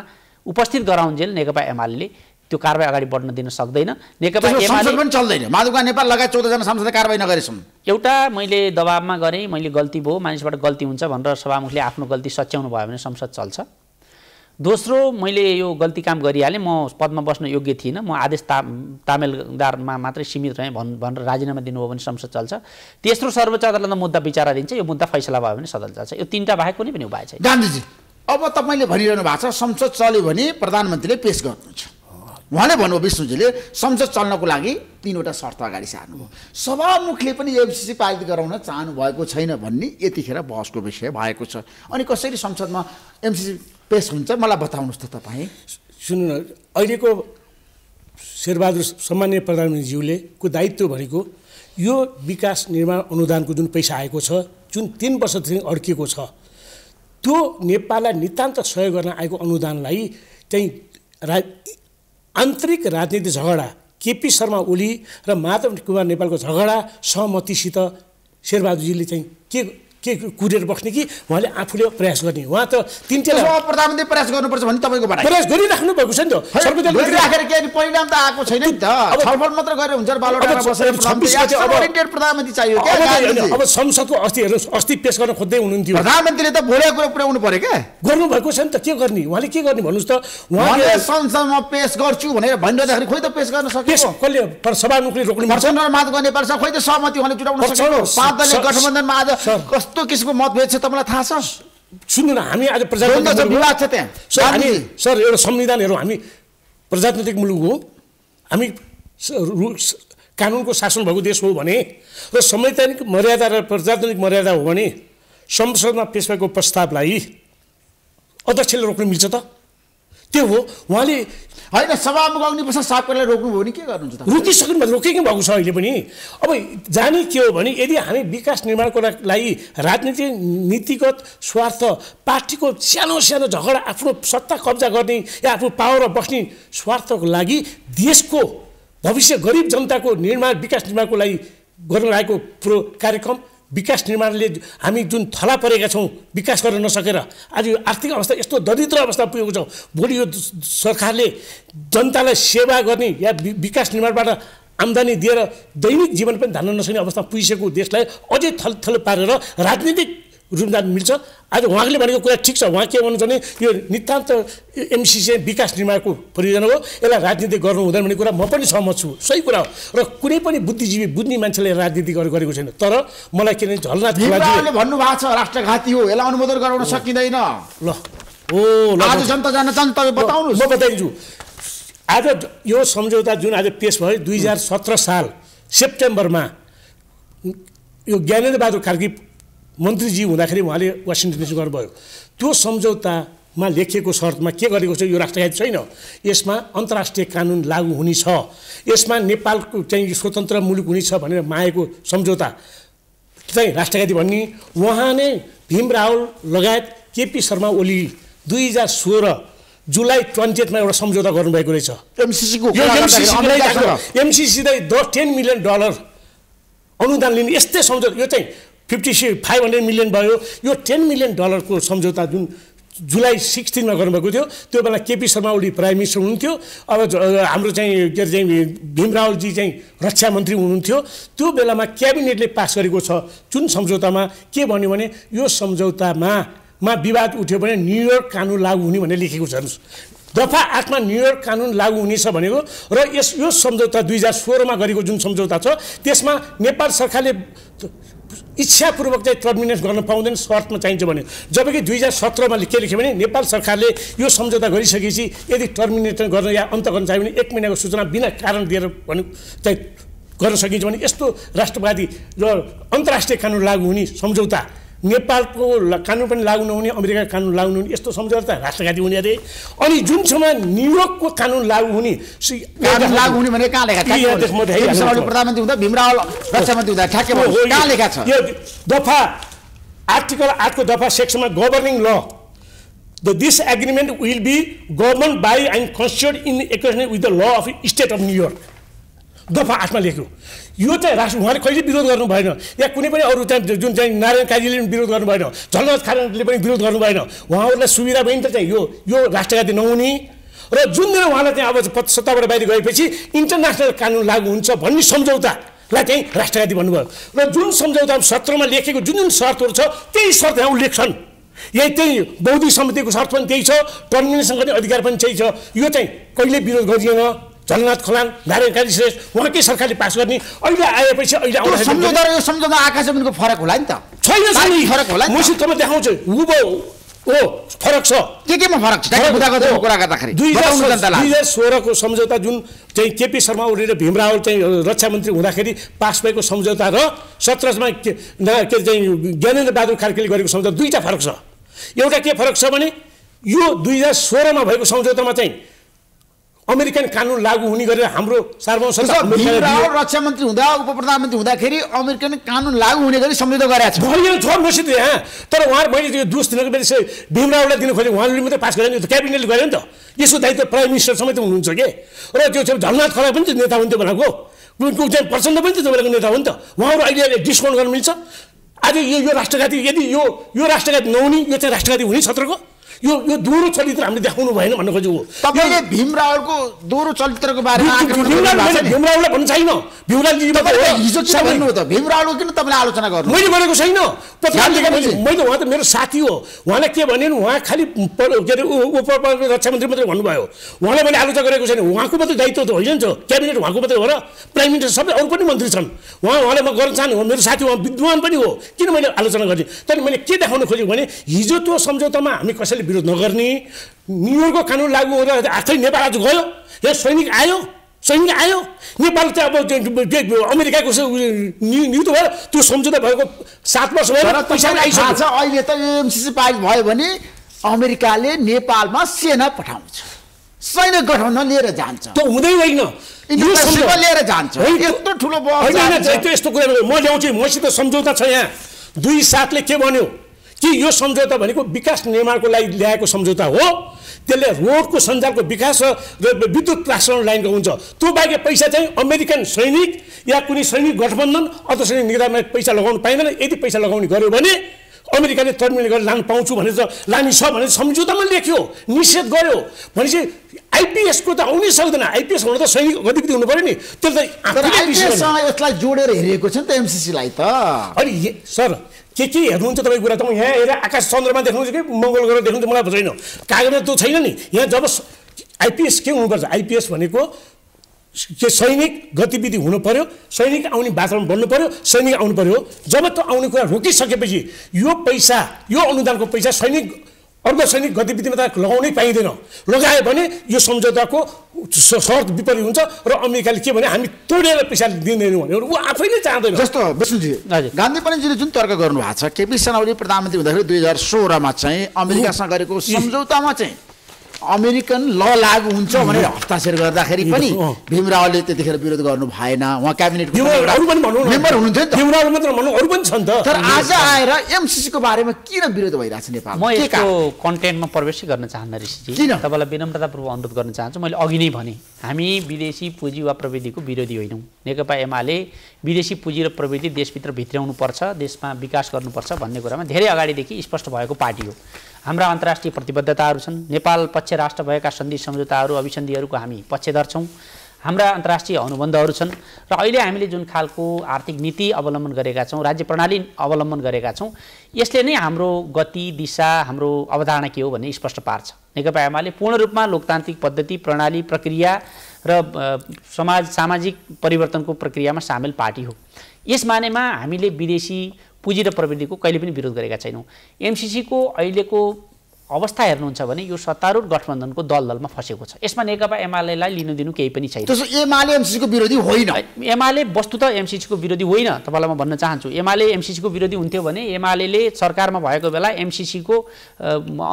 उपस्थित गराउन्जेल नेकपा एमाले त्यो कारवाही अगाडि बढ्न दिन सक्दैन नेकपा पनि चल्दैन माधुका नेपाल लगायत चौधजना सांसदले कारवाही नगरेछौँ एउटा मैले दबाबमा गरेँ मैले गल्ती भयो मानिसबाट गल्ती हुन्छ भनेर सभामुखले आफ्नो गल्ती सच्याउनु भयो भने संसद चल्छ दोस्रो मैले यो गल्ती काम गरिहालेँ म पदमा बस्न योग्य थिइनँ म आदेश ता तामेलदारमा मात्रै सीमित रहेँ भन् भनेर राजीनामा दिनुभयो भने संसद चल्छ तेस्रो सर्वोच्च अदालतमा मुद्दा विचार दिन्छ यो मुद्दा फैसला भयो भने सदन चल्छ यो तिनवटा बाहेक कुनै पनि उपाय छैन गान्धीजी अब तपाईँले भनिरहनु भएको छ संसद चल्यो भने प्रधानमन्त्रीले पेस गर्नुहुन्छ उहाँले भन्नुभयो विष्णुजीले संसद चल्नको लागि तिनवटा शर्त अगाडि सार्नुभयो सभामुखले पनि एफसिसी पारित गराउन चाहनु भएको छैन भन्ने यतिखेर बहसको विषय भएको छ अनि कसरी संसदमा एमसिसी पेस हुन्छ मलाई बताउनुहोस् त तपाईँ सुन्नु न अहिलेको शेरबहादुर सामान्य प्रधानमन्त्रीज्यूले को दायित्व भनेको यो विकास निर्माण अनुदानको जुन पैसा आएको छ जुन तिन वर्षदेखि अड्किएको छ त्यो नेपाललाई नितान्त सहयोग गर्न आएको अनुदानलाई चाहिँ राज आन्तरिक राजनीति झगडा केपी शर्मा ओली र माधव कुमार नेपालको झगडा सहमतिसित शेरबहादुरजीले चाहिँ के के कुरेर बस्ने कि उहाँले आफूले प्रयास गर्ने उहाँ त तिन प्रधानमन्त्री प्रयास गर्नुपर्छ भने तपाईँको प्रयास गरिराख्नु भएको छ नि त परिणाम त आएको छैन नि त छलफल मात्र गरेर हुन्छ प्रधानमन्त्री चाहियो अब संसदको अस्ति हेर्नुहोस् अस्ति पेस गर्न खोज्दै हुनुहुन्थ्यो प्रधानमन्त्रीले त बोलेको कुरा पुर्याउनु पर्यो क्या गर्नुभएको छ नि त के गर्ने उहाँले के गर्ने भन्नुहोस् त उहाँले संसदमा पेस गर्छु भनेर भनिरहँदाखेरि खोइ त पेस गर्न सकिन्छ कसले सभामुखले रोक्नु पर्छ गर्ने नेपाल खोइ त सहमति उहाँले जुटाउनु सक्छ पाँच दलीय गठबन्धनमा आज कस्तो किसिमको मतभेद छ तपाईँलाई थाहा छ सुन्नु न हामी आज प्रजातन्त्र विवाद छ त्यहाँ सर हामी सर एउटा संविधानहरू हामी प्रजातान्त्रिक मुलुक हो हामी कानुनको शासन भएको देश हो भने र संवैधानिक मर्यादा र प्रजातान्त्रिक मर्यादा हो भने संसदमा पेस भएको प्रस्तावलाई अध्यक्षले रोक्नु मिल्छ त त्यो हो उहाँले होइन सभामुख अग्निप्रसाद सापकोटालाई रोक्नुभयो भने के गर्नुहुन्छ त रोकिसक्नु रोकेकै भएको छ अहिले पनि अब जाने के हो भने यदि हामी विकास निर्माणको लागि राजनीति नीतिगत स्वार्थ पार्टीको सानो सानो झगडा आफ्नो सत्ता कब्जा गर्ने या आफ्नो पावर बस्ने स्वार्थको लागि देशको भविष्य गरिब जनताको निर्माण विकास निर्माणको लागि गर्नु लागेको प्रो कार्यक्रम विकास निर्माणले हामी जुन थला परेका छौँ विकास गर्न नसकेर आज यो आर्थिक अवस्था यस्तो दरिद्र अवस्था पुगेको छौँ भोलि यो सरकारले जनतालाई सेवा गर्ने या विकास निर्माणबाट आम्दानी दिएर दैनिक जीवन पनि धान्न नसक्ने अवस्था पुगिसकेको देशलाई अझै थल थल पारेर राजनीतिक रूपनाथ मिल्छ आज उहाँले भनेको कुरा ठिक छ उहाँ के भन्नुहुन्छ भने यो नितान्त एमसिसी विकास निर्माणको परियोजना हो यसलाई राजनीति गर्नु हुँदैन भन्ने कुरा म पनि सहमत छु सही कुरा हो र कुनै पनि बुद्धिजीवी बुझ्ने मान्छेले राजनीति गरेको छैन तर मलाई किनभने झलनाथ भन्नुभएको छ राष्ट्रघाती हो यसलाई अनुमोदन गराउन सकिँदैन ल हो जनता जान चाहन्छ बताउनु म बताइदिन्छु आज यो सम्झौता जुन आज पेस भयो दुई हजार सत्र साल सेप्टेम्बरमा यो ज्ञानेन्द्रबहादुर खार्की मन्त्रीजी हुँदाखेरि उहाँले वासिङटन गर्नुभयो त्यो सम्झौतामा लेखिएको शर्तमा के गरेको छ यो राष्ट्रघात छैन यसमा अन्तर्राष्ट्रिय कानुन लागू हुनेछ यसमा नेपालको चाहिँ स्वतन्त्र मुलुक हुनेछ भनेर मागेको सम्झौता चाहिँ राष्ट्रघाती भन्ने उहाँ नै भीम रावल लगायत केपी शर्मा ओली दुई हजार सोह्र जुलाई ट्वेन्टी एटमा एउटा सम्झौता गर्नुभएको रहेछ एमसिसीलाई दस टेन मिलियन डलर अनुदान लिने यस्तै सम्झौता यो चाहिँ fifty six five hundred million भयो यो टेन मिलियन डलरको सम्झौता जुन जुलाई सिक्सटिनमा गर्नुभएको थियो त्यो बेला केपी शर्मा ओली प्राइम मिनिस्टर हुनुहुन्थ्यो अब हाम्रो चाहिँ के अरे चाहिँ भीमरावलजी चाहिँ रक्षा मन्त्री हुनुहुन्थ्यो त्यो बेलामा क्याबिनेटले पास गरेको छ जुन सम्झौतामा के भन्यो भने यो सम्झौतामा मा विवाद उठ्यो भने न्युयोर्क कानुन लागू हुने भनेर लेखेको छ हेर्नुहोस् दफा आठमा न्युयोर्क कानुन लागू हुनेछ भनेको र यस यो सम्झौता दुई हजार सोह्रमा गरेको जुन सम्झौता छ त्यसमा नेपाल सरकारले इच्छापूर्वक चाहिँ टर्मिनेट गर्न पाउँदैन सर्टमा चाहिन्छ भने जबकि दुई हजार सत्रमा के लेख्यो भने नेपाल सरकारले यो सम्झौता गरिसकेपछि यदि टर्मिनेट गर्न या अन्त गर्न चाह्यो भने एक महिनाको सूचना बिना कारण दिएर भने चाहिँ गर्न सकिन्छ भने यस्तो राष्ट्रवादी र अन्तर्राष्ट्रिय कानुन लागू हुने सम्झौता नेपालको कानुन पनि लागु नहुने अमेरिकाको कानुन लागु नहुने यस्तो सम्झौता राष्ट्रघाती हुने अरे अनि छमा न्युयोर्कको कानुन लागु हुने लागु हुने भने कहाँ लेखा प्रधानमन्त्री हुँदा भीमरावल रक्षामन्त्री हुँदा ठ्याक्कै कहाँ लेखा छ यो दफा आर्टिकल आठको दफा सेक्सनमा governing law the this agreement will be government by and considered in accordance with the law of state of New York दफा आठमा लेख्यो यो चाहिँ राष्ट्र उहाँले कहिले विरोध गर्नु भएन या कुनै पनि अरू चाहिँ जुन चाहिँ नारायण काजीले पनि विरोध गर्नु भएन झलनाथ खानाले पनि विरोध गर्नु भएन उहाँहरूलाई सुविधा पनि त चाहिँ यो यो राष्ट्रघाती नहुने र जुन दिन उहाँलाई चाहिँ अब सत्ताबाट बाहिर गएपछि इन्टरनेसनल कानुन लागू हुन्छ भन्ने सम्झौतालाई लाई चाहिँ राष्ट्रघाती भन्नुभयो र जुन सम्झौता सत्रमा लेखेको जुन जुन शर्तहरू छ त्यही शर्त यहाँ उल्लेख छन् यही त्यही बौद्धिक समितिको शर्त पनि त्यही छ टर्मिनेसन गर्ने अधिकार पनि त्यही छ यो चाहिँ कहिले विरोध गरिएन झलनाथ खलान नारायण काली श्रेष्ठ उहाँकै सरकारले पास गर्ने अहिले आएपछि अहिले आउँदा सम्झौता र यो सम्झौता आकाश फरक होला नि त छैन फरक होला मसित तपाईँ देखाउँछु ऊ ओ फरक छ के केमा फरक छ कुरा गर्दाखेरि दुई हजार सोह्रको सम्झौता जुन चाहिँ केपी शर्मा ओली र भीम रावल चाहिँ रक्षा मन्त्री हुँदाखेरि पास भएको सम्झौता र सत्रमा के चाहिँ ज्ञानेन्द्र बहादुर कार्कीले गरेको सम्झौता दुईवटा फरक छ एउटा के फरक छ भने यो दुई हजार सोह्रमा भएको सम्झौतामा चाहिँ अमेरिकन कानुन लागू हुने गरेर हाम्रो सार्वजनिक रक्षा मन्त्री हुँदा उप प्रधानमन्त्री हुँदाखेरि अमेरिकन कानुन लागू हुने गरी सम्झौता गराएको छ तर उहाँ मैले त्यो दोष दिनको बेला भीमरावलाई दिनु खोजेँ उहाँले मात्रै पास गरेन त्यो क्याबिनेटले गऱ्यो नि त यसो दायित्व प्राइम मिनिस्टर समेत हुनुहुन्छ कि र त्यो चाहिँ झलनाथ खरा पनि त्यो नेता हुन्थ्यो भनेको चाहिँ प्रचण्ड पनि त्यो तपाईँको नेता हो नि त उहाँहरू अहिले डिस्काउन्ट गर्नु मिल्छ आज यो यो राष्ट्रघाती यदि यो यो राष्ट्रघाती नहुने यो चाहिँ राष्ट्रघाती हुने सत्रको यो यो दोहोरो चरित्र हामीले देखाउनु भएन भन्नु खोजेको तपाईँले भीमरावको दोहोरो चरित्रको बारेमा भन्नु छैन किन तपाईँले आलोचना गर्नु मैले भनेको छैन मैले उहाँ त मेरो साथी हो उहाँलाई के भने उहाँ खालि के अरे उप रक्षा मन्त्री मात्रै भन्नुभयो उहाँलाई मैले आलोचना गरेको छैन उहाँको मात्रै दायित्व त होइन नि त क्याबिनेट उहाँको मात्रै हो र प्राइम मिनिस्टर सबै अरू पनि मन्त्री छन् उहाँ उहाँलाई म गर्न चाहनु मेरो साथी उहाँ विद्वान पनि हो किन मैले आलोचना गर्छु तर मैले के देखाउन खोजेको भने हिजो त्यो सम्झौतामा हामी कसैले विरोध नगर्ने कानुन लागू हुँदा आफै नेपाल आज गयो यहाँ सैनिक आयो सैनिक आयो नेपाल चाहिँ अब अमेरिकाको नियुक्त भयो त्यो सम्झौता भएको सात वर्ष भयो अहिले त एमसिसी पारित भयो भने अमेरिकाले नेपालमा सेना पठाउँछ सैनिक गठन लिएर जान्छ त्यो हुँदै होइन लिएर जान्छ यस्तो ठुलो यस्तो कुरा म ल्याउँछु मसित सम्झौता छ यहाँ दुई सातले के भन्यो कि यो सम्झौता भनेको विकास निर्माणको लागि ल्याएको सम्झौता हो त्यसले रोडको सञ्जालको विकास र विद्युत प्रासरण लाइनको हुन्छ त्यो बाहेक पैसा चाहिँ अमेरिकन सैनिक या कुनै सैनिक गठबन्धन अथवा सैनिक निगरानमा पैसा लगाउनु पाइँदैन यदि पैसा लगाउने गर्यो भने अमेरिकाले टर्मिनेट गरेर लानु पाउँछु भनेर लाने छ भने सम्झौतामा लेख्यो निषेध गर्यो भनेपछि आइपिएसको त आउनै सक्दैन आइपिएस हुन त सैनिक गतिविधि हुनु पऱ्यो नि त्यसलाई यसलाई जोडेर हेरिएको छ नि त एमसिसीलाई त अनि सर के के हेर्नुहुन्छ तपाईँको कुरा त म यहाँ हेरेर आकाश चन्द्रमा देख्नुहुन्छ कि मङ्गल ग्रह देख्नुहुन्छ मलाई छैन कागजमा त्यो छैन नि यहाँ जब आइपिएस के हुनुपर्छ आइपिएस भनेको के सैनिक गतिविधि हुनु पऱ्यो सैनिक आउने वातावरण बन्नु पऱ्यो सैनिक आउनु पऱ्यो जब त्यो आउने कुरा रोकिसकेपछि यो पैसा यो अनुदानको पैसा सैनिक अर्को सैनिक गतिविधिमा त लगाउनै पाइँदैन लगायो भने यो सम्झौताको शर्त विपरीत हुन्छ र अमेरिकाले के भने हामी तोडेर पैसा दिँदैनौँ भने ऊ आफै नै चाहँदैन जस्तो विष्णुजी गान्धी पानीजीले जुन तर्क गर्नुभएको छ केपी ओली प्रधानमन्त्री हुँदाखेरि दुई हजार सोह्रमा चाहिँ अमेरिकासँग गरेको सम्झौतामा चाहिँ अमेरिकन ल लागू हुन्छ भनेर हस्ताक्षर गर्दाखेरि पनि भीमरावले त्यतिखेर विरोध गर्नु भएन उहाँ क्याबिनेट मेम्बर हुनुहुन्थ्यो नि त तर आज आएर एमसिसीको बारेमा किन विरोध भइरहेको छ नेपाल म यसको कन्टेन्टमा प्रवेशै गर्न चाहन्न ऋषिजी किन तपाईँलाई विनम्रतापूर्वक अनुरोध गर्न चाहन्छु मैले अघि नै भने हामी विदेशी पुँजी वा प्रविधिको विरोधी होइनौँ नेकपा एमाले विदेशी पुँजी र प्रविधि देशभित्र भित्राउनुपर्छ देशमा विकास गर्नुपर्छ भन्ने कुरामा धेरै अगाडिदेखि स्पष्ट भएको पार्टी हो हाम्रा अन्तर्राष्ट्रिय प्रतिबद्धताहरू छन् नेपाल पक्ष राष्ट्र भएका सन्धि सम्झौताहरू अभिसन्धिहरूको हामी पक्षधर छौँ हाम्रा अन्तर्राष्ट्रिय अनुबन्धहरू छन् र अहिले हामीले जुन खालको आर्थिक नीति अवलम्बन गरेका छौँ राज्य प्रणाली अवलम्बन गरेका छौँ यसले नै हाम्रो गति दिशा हाम्रो अवधारणा के हो भन्ने स्पष्ट पार्छ नेकपा एमाले पूर्ण रूपमा लोकतान्त्रिक पद्धति प्रणाली प्रक्रिया र समाज सामाजिक परिवर्तनको प्रक्रियामा सामेल पार्टी हो यस मानेमा हामीले विदेशी पुँजी र प्रविधिको कहिले पनि विरोध गरेका छैनौँ एमसिसीको अहिलेको अवस्था हेर्नुहुन्छ भने यो सत्तारूढ गठबन्धनको दल दलमा फँसेको छ यसमा नेकपा एमालेलाई लिनु दिनु केही पनि छैन एमाले एमसिसीको विरोधी होइन एमाले वस्तु त एमसिसीको विरोधी होइन तपाईँलाई म भन्न चाहन्छु एमाले एमसिसीको विरोधी हुन्थ्यो भने एमाले सरकारमा भएको बेला एमसिसीको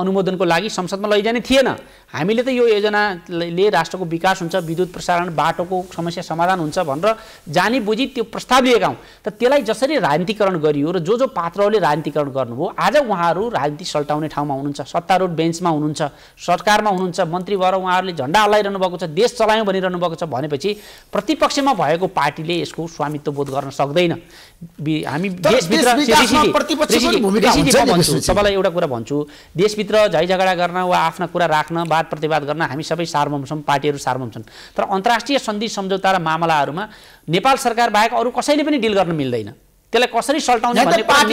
अनुमोदनको लागि संसदमा लैजाने थिएन हामीले त यो योजनाले राष्ट्रको विकास हुन्छ विद्युत प्रसारण बाटोको समस्या समाधान हुन्छ भनेर जानी बुझी त्यो प्रस्ताव लिएका हौँ त त्यसलाई जसरी राजनीतिकरण गरियो र जो जो पात्रहरूले राजनीतिकरण गर्नुभयो आज उहाँहरू राजनीति सल्टाउने ठाउँमा हुनुहुन्छ सत्तारूढ बेन्चमा हुनुहुन्छ सरकारमा हुनुहुन्छ मन्त्री भएर उहाँहरूले झन्डा हल्लाइरहनु भएको छ देश चलायौँ भनिरहनु भएको छ भनेपछि प्रतिपक्षमा भएको पार्टीले यसको स्वामित्व बोध गर्न सक्दैन हामी देशभित्र सबैलाई एउटा कुरा भन्छु देशभित्र झै झगडा गर्न वा आफ्ना कुरा राख्न वाद प्रतिवाद गर्न हामी सबै सार्वम छौँ पार्टीहरू सार्वम छन् तर अन्तर्राष्ट्रिय सन्धि सम्झौता र मामलाहरूमा नेपाल सरकार बाहेक अरू कसैले पनि डिल गर्न मिल्दैन त्यसलाई कसरी सल्टाउने नेपाल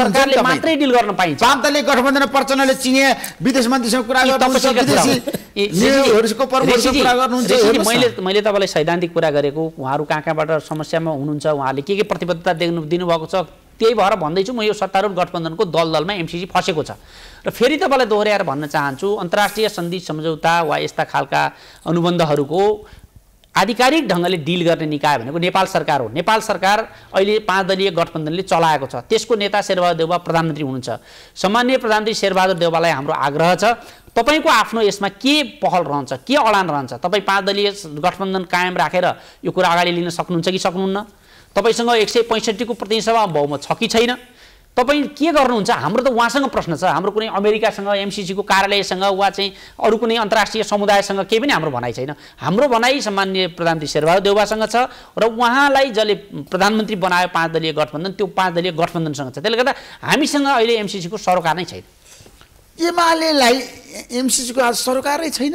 सरकारले मात्रै डिल गर्न पाइन्छ पान्तले गठबन्धन प्रचण्डले चिने विदेश मन्त्रीसँग कुरा गर्नुहुन्छ मैले मैले तपाईँलाई सैद्धान्तिक कुरा गरेको उहाँहरू कहाँ कहाँबाट समस्यामा हुनुहुन्छ उहाँले के के प्रतिबद्धता देख्नु दिनुभएको छ त्यही भएर भन्दैछु म यो सत्तारूढ गठबन्धनको दल दलमा एमसिसी फसेको छ र फेरि तपाईँलाई दोहोऱ्याएर भन्न चाहन्छु अन्तर्राष्ट्रिय सन्धि सम्झौता वा यस्ता खालका अनुबन्धहरूको आधिकारिक ढङ्गले डिल गर्ने निकाय भनेको नेपाल सरकार हो नेपाल सरकार अहिले पाँच दलीय गठबन्धनले चलाएको छ त्यसको नेता शेरबहादुर देउवा प्रधानमन्त्री हुनुहुन्छ सामान्य प्रधानमन्त्री शेरबहादुर देउवालाई हाम्रो आग्रह छ तपाईँको आफ्नो यसमा के पहल रहन्छ के अडान रहन्छ तपाईँ पाँच दलीय गठबन्धन कायम राखेर यो कुरा अगाडि लिन सक्नुहुन्छ कि सक्नुहुन्न तपाईँसँग एक सय पैँसठीको प्रतिनिधिसभामा बहुमत छ कि छैन तपाईँ के गर्नुहुन्छ हाम्रो त उहाँसँग प्रश्न छ हाम्रो कुनै अमेरिकासँग एमसिसीको कार्यालयसँग वा चाहिँ अरू कुनै अन्तर्राष्ट्रिय समुदायसँग केही पनि हाम्रो भनाइ छैन हाम्रो भनाइ सामान्य प्रधानमन्त्री शेरबहादुर देउवासँग छ र उहाँलाई जसले प्रधानमन्त्री बनायो पाँच दलीय गठबन्धन त्यो पाँच दलीय गठबन्धनसँग छ त्यसले गर्दा हामीसँग अहिले एमसिसीको सरकार नै छैन एमालेलाई एमसिसीको आज सरकारै छैन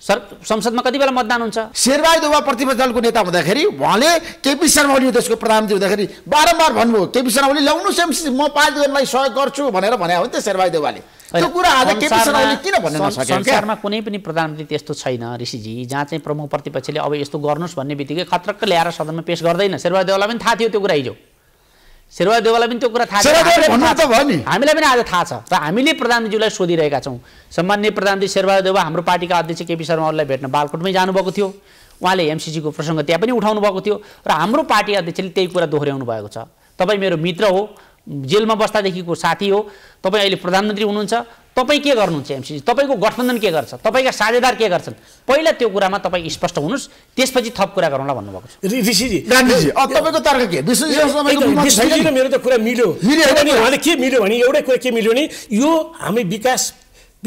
सर संसदमा कति बेला मतदान हुन्छ शेरबहादुर दुवा प्रतिपक्ष दलको नेता हुँदाखेरि उहाँले केपी शर्मा ओली देशको प्रधानमन्त्री हुँदाखेरि बारम्बार भन्नुभयो केपी शर्मा ओली ल्याउनु एमसिसी म पार्टी गर्नलाई सहयोग गर्छु भनेर भने हो नि त शेरबहादुर दुवाले त्यो कुरा आज केपी शर्मा ओली किन भन्न संसारमा कुनै पनि प्रधानमन्त्री त्यस्तो छैन ऋषिजी जहाँ चाहिँ प्रमुख प्रतिपक्षले अब यस्तो गर्नुहोस् भन्ने बित्तिकै खतरक्क ल्याएर सदनमा पेस गर्दैन शेरबहादुर देवालाई पनि थाहा थियो त्यो कुरा हिजो देवाललाई पनि त्यो कुरा थाहा छ हामीलाई पनि आज थाहा छ र हामीले प्रधानमन्त्रीज्यूलाई सोधिरहेका छौँ सम्मान्य प्रधानमन्त्री शेरबहादुर देवा हाम्रो पार्टीका अध्यक्ष केपी शर्मा ओलीलाई भेट्न बालकोटमै जानुभएको थियो उहाँले एमसिसीको प्रसङ्ग त्यहाँ पनि उठाउनु भएको थियो र हाम्रो पार्टी अध्यक्षले त्यही कुरा दोहोऱ्याउनु भएको छ तपाईँ मेरो मित्र हो जेलमा बस्दादेखिको साथी हो तपाईँ अहिले प्रधानमन्त्री हुनुहुन्छ तपाईँ के गर्नुहुन्छ एमसिसी तपाईँको गठबन्धन के गर्छ तपाईँका साझेदार के गर्छन् पहिला त्यो कुरामा तपाईँ स्पष्ट हुनुहोस् त्यसपछि थप कुरा गरौँला भन्नुभएको छ तर्क के मेरो त कुरा मिल्यो के मिल्यो भने एउटै कुरा के मिल्यो भने यो हामी विकास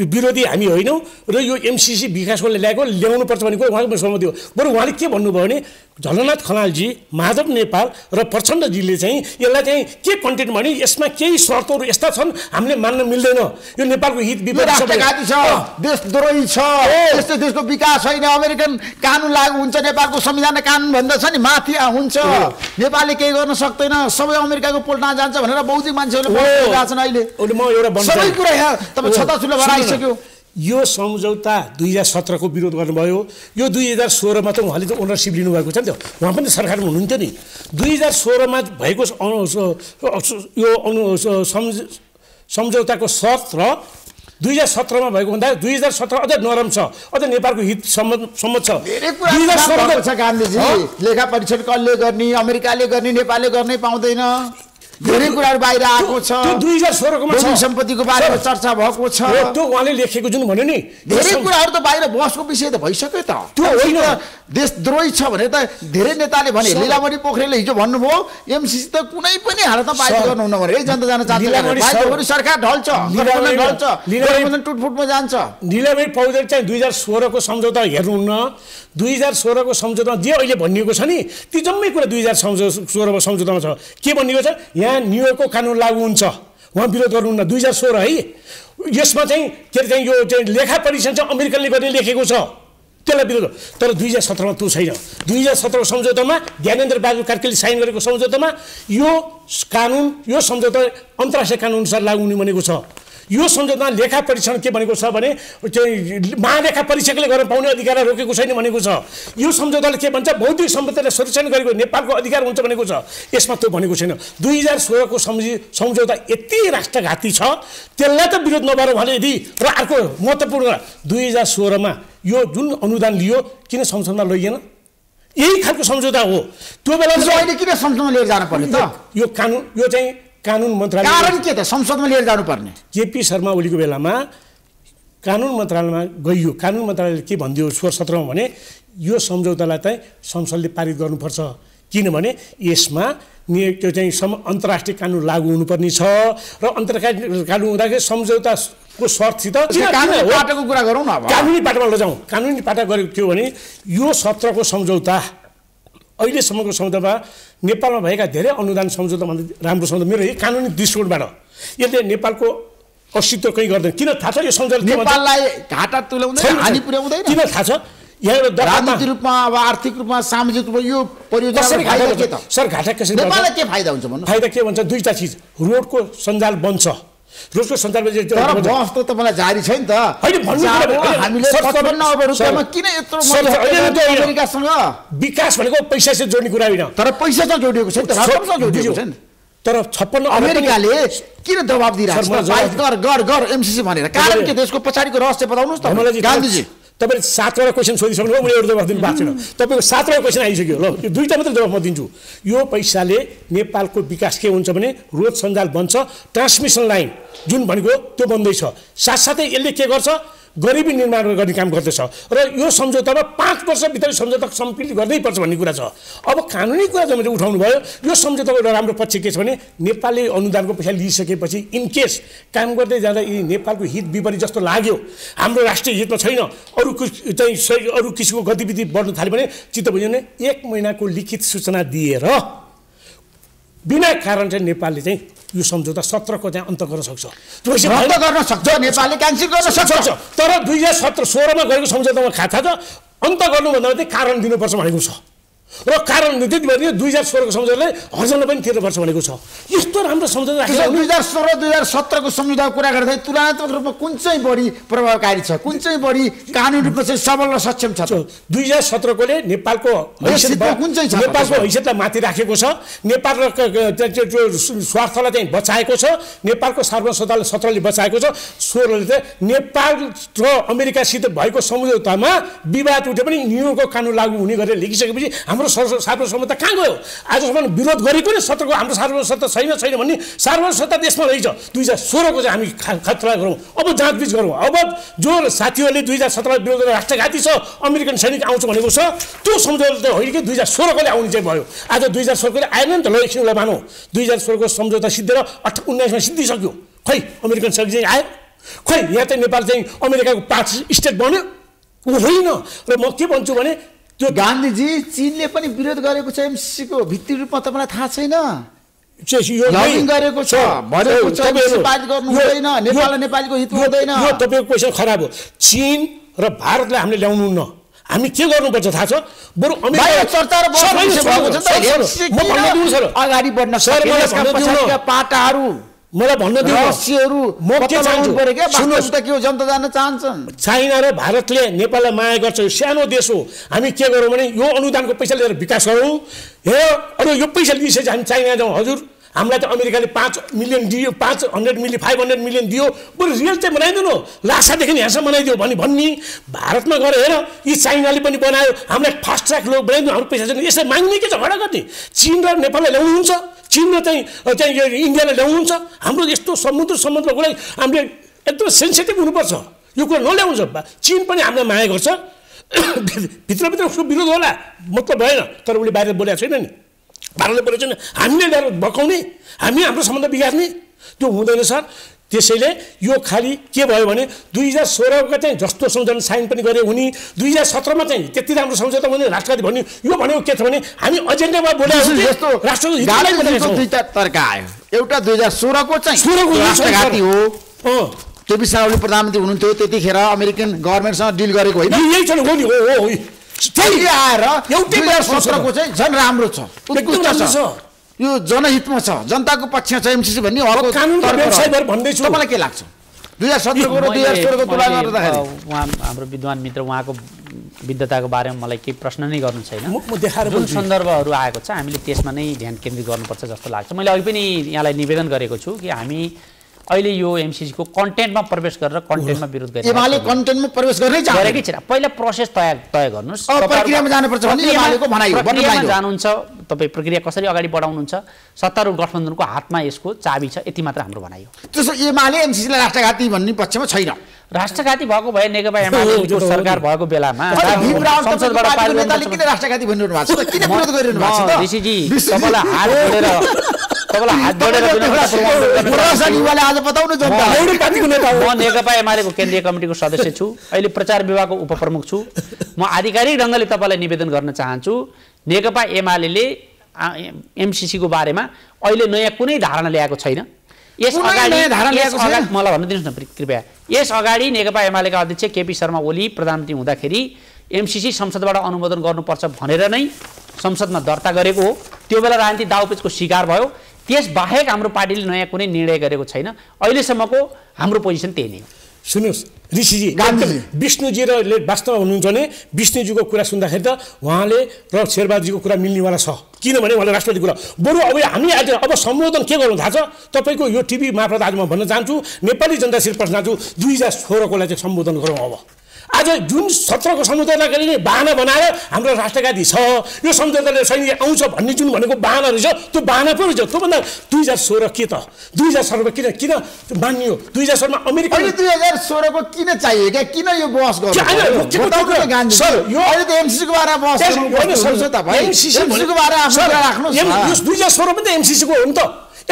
विरोधी हामी होइनौँ र यो एमसिसी विकासकोले ल्याएको ल्याउनुपर्छ पर्छ भनेको उहाँको सहमति हो बरु उहाँले के भन्नुभयो भने झलनाथ खनालजी माधव नेपाल र प्रचण्डजीले चाहिँ यसलाई चाहिँ के कन्टेन्ट भने यसमा केही शर्तहरू यस्ता छन् हामीले मान्न मिल्दैन यो नेपालको हित विपक्षी छ द्रोही छ यस्तो देशको विकास होइन अमेरिकन कानुन लागू हुन्छ नेपालको संविधान कानुन भन्दछ नि माथि हुन्छ नेपालले केही गर्न सक्दैन सबै अमेरिकाको पोल्टा जान्छ भनेर बौद्धिक मान्छेहरूले अहिले म एउटा सबै कुरा यहाँ तपाईँ छताछुलो बनाइ भइसक्यो यो सम्झौता दुई हजार सत्रको विरोध गर्नुभयो यो दुई हजार सोह्रमा त उहाँले त ओनरसिप लिनुभएको छ नि त उहाँ पनि सरकारमा हुनुहुन्थ्यो नि दुई हजार सोह्रमा भएको यो अनु सम्झौताको शर्त र दुई हजार सत्रमा भएको भन्दा दुई हजार सत्र अझै नरम छ अझै नेपालको हित सम्मत छ लेखा परीक्षण कसले गर्ने अमेरिकाले गर्ने नेपालले गर्नै पाउँदैन धेरै कुराहरू बाहिर आएको छ दुई हजार सोह्रकोमा सम्पत्तिको बारेमा चर्चा भएको छ त्यो उहाँले लेखेको जुन भन्यो नि धेरै कुराहरू त बाहिर बसको विषय त भइसक्यो त त्यो होइन देश द्रोही छ भने त धेरै नेताले भने लिलामणि पोखरेलले हिजो भन्नुभयो एमसिसी त कुनै पनि हालतमा बाहिर गर्नुहुन्न भने है जनता जान चाहन्छ सरकार ढल्छ ढल्छ टुटफुटमा जान्छ लिलामणि पौडेल चाहिँ दुई हजार सोह्रको सम्झौता हेर्नुहुन्न दुई हजार सोह्रको सम्झौतामा जे अहिले भनिएको छ नि ती जम्मै कुरा दुई हजार सोह्रको सम्झौतामा छ के भनिएको छ यहाँ न्युयोर्कको कानुन लागू हुन्छ उहाँ विरोध गर्नुहुन्न दुई हजार सोह्र है यसमा चाहिँ के अरे चाहिँ यो चाहिँ लेखा परीक्षण चाहिँ अमेरिकनले गरेर लेखेको छ त्यसलाई विरोध तर दुई हजार सत्रमा त्यो छैन दुई हजार सत्रको सम्झौतामा ज्ञानेन्द्र बहादुर कार्कीले साइन गरेको सम्झौतामा यो कानुन यो सम्झौता अन्तर्राष्ट्रिय कानुनअनुसार लागु हुने भनेको छ यो सम्झौता लेखा परीक्षण के भनेको छ भने महालेखा परीक्षकले गर्न पाउने अधिकार रोकेको छैन भनेको छ यो सम्झौताले के भन्छ बौद्धिक सम्पत्तिलाई संरक्षण गरेको नेपालको अधिकार हुन्छ भनेको छ यसमा त्यो भनेको छैन दुई हजार सोह्रको सम्झि सम्झौता यति राष्ट्रघाती छ त्यसलाई त विरोध नभएर भने यदि र अर्को महत्त्वपूर्ण दुई हजार सोह्रमा यो जुन अनुदान लियो किन संसदमा लगिएन यही खालको सम्झौता हो त्यो बेला अहिले किन संसदमा लिएर जानुपर्ने त यो कानुन यो चाहिँ कानुन मन्त्रालय कारण के त संसदमा लिएर जानुपर्ने केपी शर्मा ओलीको बेलामा कानुन मन्त्रालयमा गइयो कानुन मन्त्रालयले के भनिदियो स्वर सत्रमा भने यो सम्झौतालाई चाहिँ संसदले पारित गर्नुपर्छ किनभने यसमा नि त्यो चाहिँ सम अन्तर्राष्ट्रिय कानुन लागू हुनुपर्ने छ र अन्तर्राष्ट्रिय कानुन हुँदाखेरि सम्झौताको सर्तसित पाटाको कुरा गरौँ न कानुनी पाटामा लैजाउँ कानुनी पाटा गरेको थियो भने यो सत्रको सम्झौता अहिलेसम्मको सौदामा नेपालमा भएका धेरै अनुदान सम्झौताभन्दा राम्रो सम्झौता मेरो यो कानुनी दृष्टिकोणबाट यसले नेपालको अस्तित्व कहीँ गर्दैन किन थाहा छ यो सम्झौता नेपाललाई घाटा तुल्याउँदैन हानि पुर्याउँदैन किन थाहा छ राजनीतिक रूपमा अब आर्थिक रूपमा सामाजिक रूपमा यो परियोजना सर घाटा कसरी नेपाललाई के फाइदा हुन्छ भन्नु फाइदा के भन्छ दुईवटा चिज रोडको सञ्जाल बन्छ रुसको सञ्चार त मलाई जारी छ नि त विकास भनेको पैसासित जोड्ने कुरा होइन तर पैसा त जोडिएको छ नि त जोडिएको छ नि तर छप्पन्न अमेरिकाले किन दबाब दिइरहेको छ गर गर गर एमसिसी भनेर कारण के देशको पछाडिको रहस्य बताउनुहोस् त गान्धीजी तपाईँले सातवटा क्वेसन सोधिसक्नुभयो मैले एउटा जवाफ दिनु भएको छैन तपाईँको सातवटा क्वेसन आइसक्यो ल यो दुईवटा मात्रै जवाफ म दिन्छु यो पैसाले नेपालको विकास के हुन्छ भने रोज सञ्जाल बन्छ ट्रान्समिसन लाइन जुन भनेको त्यो बन्दैछ साथसाथै यसले के गर्छ गरिबी निर्माण गर्ने काम गर्दछ र यो सम्झौतामा पाँच वर्षभित्र सम्झौता सम्पील गर्नैपर्छ भन्ने कुरा छ अब कानुनी कुरा जब उठाउनु भयो यो सम्झौताको एउटा राम्रो पक्ष के छ भने नेपालले अनुदानको पैसा लिइसकेपछि इनकेस काम गर्दै जाँदा यी नेपालको हित विपरीत जस्तो लाग्यो हाम्रो राष्ट्रिय हितमा छैन अरू चाहिँ अरू किसिमको गतिविधि बढ्नु थाल्यो भने चित्त चित्तभन्यो भने एक महिनाको लिखित सूचना दिएर बिना कारण चाहिँ नेपालले चाहिँ यो सम्झौता सत्रको चाहिँ अन्त गर्न सक्छ गर्न सक्छ नेपालले क्यान्सल गर्न सक्छ तर दुई हजार सत्र सोह्रमा गरेको सम्झौतामा खाता छ अन्त गर्नुभन्दा मात्रै कारण दिनुपर्छ भनेको छ र कारण त्यतिभरि यो दुई हजार सोह्रको संसदले हर्जन पनि तिर्नुपर्छ भनेको छ यस्तो राम्रो संसद दुई हजार सोह्र दुई हजार सत्रको संविधानको कुरा गर्दा तुलनात्मक रूपमा कुन चाहिँ बढी प्रभावकारी छ कुन चाहिँ बढी कानुन रूपमा चाहिँ सबल र सक्षम छ दुई हजार सत्रकोले नेपालको कुन चाहिँ नेपालको हैसियतलाई माथि राखेको छ नेपालको स्वार्थलाई चाहिँ बचाएको छ नेपालको सार्वसत्तालाई सत्रले बचाएको छ सोह्रले चाहिँ नेपाल र अमेरिकासित भएको सम्झौतामा विवाद उठे पनि न्युयोर्कको कानुन लागू हुने गरेर लेखिसकेपछि हाम्रो सार्वभौम सत्ता कहाँ गयो आजसम्म विरोध गरे पनि सत्रको हाम्रो सार्वभौम सत्ता छैन छैन भन्ने सार्वभौम सत्ता देशमा रहेछ दुई हजार सोह्रको चाहिँ हामी खतरा गरौँ अब जाँचबिच गरौँ अब जो साथीहरूले दुई हजार सत्रमा विरोध गरेर राष्ट्रघाती छ अमेरिकन सैनिक आउँछ भनेको छ त्यो सम्झौता होइन कि दुई हजार सोह्रकोले आउने चाहिँ भयो आज दुई हजार सोह्रकोले आएन नि त ल एकछिनलाई मानौँ दुई हजार सोह्रको सम्झौता सिद्धेर अठ उन्नाइसमा सिद्धिसक्यो खै अमेरिकन सैनिक चाहिँ आयो खै यहाँ चाहिँ नेपाल चाहिँ अमेरिकाको पाँच स्टेट बन्यो ऊ होइन र म के भन्छु भने त्यो गान्धीजी चिनले पनि विरोध गरेको छ एमसिसीको भित्री रूपमा तपाईँलाई थाहा छैन गरेको छ नेपालीको हित हुँदैन तपाईँको क्वेसन खराब हो चिन र भारतलाई हामीले ल्याउनुहुन्न हामी के गर्नुपर्छ थाहा छ बरु अगाडि बढ्न पाटाहरू मलाई भन्न दिनुहोस्यहरू जनता जान चाहन्छन् चाइना र भारतले नेपाललाई माया गर्छ यो सानो देश हो हामी के गरौँ भने यो अनुदानको पैसा लिएर विकास गरौँ हे अरू यो पैसा लिइसकेपछि हामी चाइना जाउँ हजुर हामीलाई त अमेरिकाले पाँच मिलियन दियो पाँच hundred million five hundred million दियो बरु रियल चाहिँ बनाइदिनु लासादेखि यहाँसम्म बनाइदियो भने भन्ने भारतमा गएर हेर यी चाइनाले पनि बनायो हामीलाई फास्ट ट्र्याक लो बनाइदिनु हाम्रो पैसा छैन यसलाई माग्ने के झगडा गर्ने चिन र नेपाललाई ल्याउनुहुन्छ चिन र चाहिँ चाहिँ यो इन्डियालाई ल्याउनुहुन्छ हाम्रो यस्तो समुद्र समुद्रको लागि हामीले यत्रो सेन्सिटिभ हुनुपर्छ यो कुरा नल्याउँछ चिन पनि हामीलाई माया गर्छ भित्रभित्र उसको विरोध होला मतलब भएन तर उसले बाहिर बोलेको छैन नि भारतले बोलेको छैन हामीले ल्याएर भकाउने हामी हाम्रो सम्बन्ध बिगार्ने त्यो हुँदैन सर त्यसैले यो खालि के भयो भने दुई हजार सोह्रको चाहिँ जस्तो सम्झौता साइन पनि गरे हुने दुई हजार सत्रमा चाहिँ त्यति राम्रो सम्झौता हुने राष्ट्रपति भन्यो यो भनेको के छ भने हामी एजेन्डामा बोलेको राष्ट्रको तर्क आयो एउटा दुई हजार चाहिँ हो केपी शर्माले प्रधानमन्त्री हुनुहुन्थ्यो त्यतिखेर अमेरिकन गभर्मेन्टसँग डिल गरेको होइन फेरि आएर एउटै सत्रको चाहिँ झन् राम्रो छ छ यो जनहितमा छ जनताको पक्षमा छ एमसिसी भन्ने हलको भन्दैछु तपाईँलाई के लाग्छ दुई हजार सत्रको र दुई हजार सोह्रको तुलना गर्दाखेरि उहाँ हाम्रो विद्वान मित्र उहाँको विद्वताको बारेमा मलाई केही प्रश्न नै गर्नु छैन जुन सन्दर्भहरू आएको छ हामीले त्यसमा नै ध्यान केन्द्रित गर्नुपर्छ जस्तो लाग्छ मैले अघि पनि यहाँलाई निवेदन गरेको छु कि हामी अहिले यो एमसिसीको कन्टेन्टमा प्रवेश गरेर कन्टेन्टमा विरोध गरेर एमाले कन्टेन्टमा प्रवेश गर्नै गरेकै छैन पहिला प्रोसेस तय तय गर्नुहोस् प्रक्रियामा जानुपर्छ प्रक्रियामा जानुहुन्छ तपाईँ प्रक्रिया कसरी अगाडि बढाउनुहुन्छ सत्तारूढ गठबन्धनको हातमा यसको चाबी छ यति मात्र हाम्रो भनाइ हो त्यसो एमाले एमसिसीलाई राष्ट्रघाती भन्ने पक्षमा छैन राष्ट्रघाती भएको भए नेकपा एमालेको सरकार भएको बेलामा राष्ट्रघाती भनिरहनु भएको छ म नेकपा एमालेको केन्द्रीय कमिटीको सदस्य छु अहिले प्रचार विभागको उपप्रमुख छु म आधिकारिक ढङ्गले तपाईँलाई निवेदन गर्न चाहन्छु नेकपा एमाले एमसिसीको बारेमा अहिले नयाँ कुनै धारणा ल्याएको छैन यस अगाडि मलाई भन्न दिनुहोस् न कृपया यस अगाडि नेकपा एमालेका अध्यक्ष केपी शर्मा ओली प्रधानमन्त्री हुँदाखेरि एमसिसी संसदबाट अनुमोदन गर्नुपर्छ भनेर नै संसदमा दर्ता गरेको हो त्यो बेला राजनीति दाउपेचको शिकार भयो त्यसबाहेक हाम्रो पार्टीले नयाँ कुनै निर्णय गरेको छैन अहिलेसम्मको हाम्रो पोजिसन त्यही नै हो सुन्नुहोस् ऋषिजी विष्णुजी र वास्तवमा हुनुहुन्छ भने विष्णुजीको कुरा सुन्दाखेरि त उहाँले र शेरबहादुरजीको कुरा मिल्नेवाला छ किनभने उहाँले राष्ट्रपति कुरा बरु अब हामी आज अब सम्बोधन के गर्नु थाहा छ तपाईँको यो टिभी मार्फत आज म भन्न चाहन्छु नेपाली जनता शिर प्रश्न चाहन्छु दुई हजार चाहिँ सम्बोधन गरौँ अब आज जुन सत्रको सम्झौतालाई लागि बाहना बनाएर हाम्रो राष्ट्रघाती छ यो सम्झौताले सैनिक आउँछ भन्ने जुन भनेको बाहना रहेछ त्यो बाहना पो रहेछ त्योभन्दा दुई हजार सोह्र के त दुई हजार सोह्रमा किन किन मानियो दुई हजार सोह्रमा अमेरिका दुई हजार सोह्रको किन चाहियो क्या किन यो बहस गर्नु एमसिसीको दुई हजार सोह्र पनि त एमसिसीको हो नि त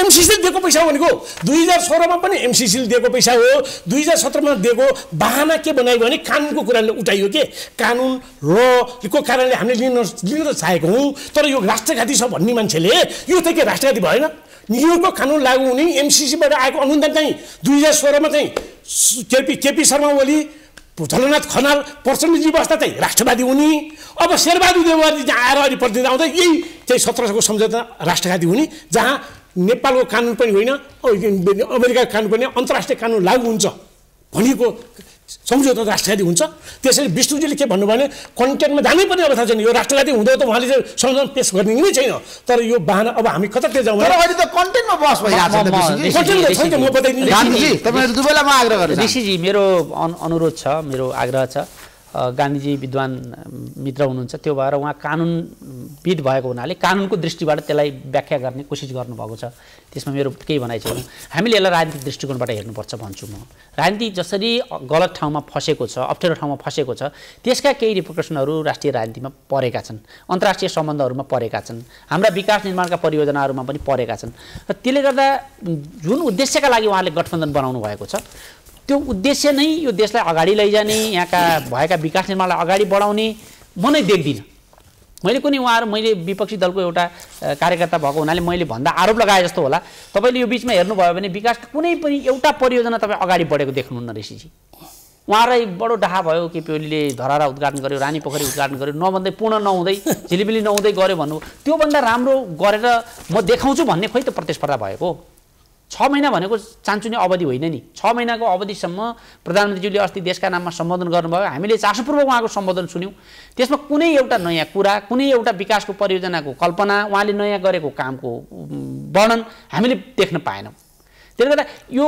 एमसिसीले दिएको पैसा हो भनेको दुई हजार सोह्रमा पनि एमसिसीले दिएको पैसा हो दुई हजार सत्रमा दिएको बाहना के बनायो भने कानुनको कुराले उठाइयो के कानुन र को कारणले हामीले लिन लिन त चाहेको हौँ तर यो राष्ट्रघाती छ भन्ने मान्छेले यो त के राष्ट्रघाती भएन नियोगको कानुन लागू हुने एमसिसीबाट आएको अनुदान चाहिँ दुई हजार सोह्रमा चाहिँ केपी केपी शर्मा ओली झलनाथ खनाल प्रचण्डजी बस्दा चाहिँ राष्ट्रवादी हुने अब शेरबहादुर जहाँ आएर अहिले प्रतिनिधि आउँदा यही चाहिँ सत्र सयको सम्झौता राष्ट्रघाती हुने जहाँ नेपालको कानुन पनि होइन अमेरिकाको कानुन पनि अन्तर्राष्ट्रिय कानुन लागु हुन्छ भनेको सम्झौता राष्ट्रघाती हुन्छ त्यसरी विष्णुजीले के भन्नुभयो भने कन्टेन्टमा जानै पर्ने अवस्था छैन यो राष्ट्रघाती हुँदा त उहाँले चाहिँ संविधान पेस गर्ने नै छैन तर यो बाहना अब हामी कतातिर जाउँ म आग्रह मेरो अनुरोध छ मेरो आग्रह छ गान्धीजी विद्वान मित्र हुनुहुन्छ त्यो भएर उहाँ कानुनविद भएको हुनाले कानुनको दृष्टिबाट त्यसलाई व्याख्या गर्ने कोसिस गर्नुभएको छ त्यसमा मेरो केही भनाइ छैन हामीले यसलाई राजनीतिक दृष्टिकोणबाट हेर्नुपर्छ भन्छु म राजनीति जसरी गलत ठाउँमा फसेको छ अप्ठ्यारो ठाउँमा फँसेको छ त्यसका केही रिप्रकर्सनहरू राष्ट्रिय राजनीतिमा परेका छन् अन्तर्राष्ट्रिय सम्बन्धहरूमा परेका छन् हाम्रा विकास निर्माणका परियोजनाहरूमा पनि परेका छन् र त्यसले गर्दा जुन उद्देश्यका लागि उहाँले गठबन्धन बनाउनु भएको छ त्यो उद्देश्य नै यो देशलाई अगाडि लैजाने यहाँका भएका विकास निर्माणलाई अगाडि बढाउने म नै देख्दिनँ मैले कुनै उहाँहरू मैले विपक्षी दलको एउटा कार्यकर्ता भएको हुनाले मैले भन्दा आरोप लगाए जस्तो होला तपाईँले यो बिचमा हेर्नुभयो भने विकासको कुनै पनि एउटा परियोजना तपाईँ अगाडि बढेको देख्नुहुन्न ऋषिजी उहाँलाई बडो डाहा भयो केपी ओलीले धरारा उद्घाटन गर्यो रानी पोखरी उद्घाटन गर्यो नभन्दै पूर्ण नहुँदै झिलिमिली नहुँदै गऱ्यो भन्नु त्योभन्दा राम्रो गरेर म देखाउँछु भन्ने खोइ त प्रतिस्पर्धा भएको छ महिना भनेको चान्चुने अवधि होइन नि छ महिनाको अवधिसम्म प्रधानमन्त्रीज्यूले अस्ति देशका नाममा सम्बोधन गर्नुभयो हामीले चासोपूर्वक उहाँको सम्बोधन सुन्यौँ त्यसमा कुनै एउटा नयाँ कुरा कुनै एउटा विकासको परियोजनाको कल्पना उहाँले नयाँ गरेको कामको वर्णन हामीले देख्न पाएनौँ त्यसले गर्दा यो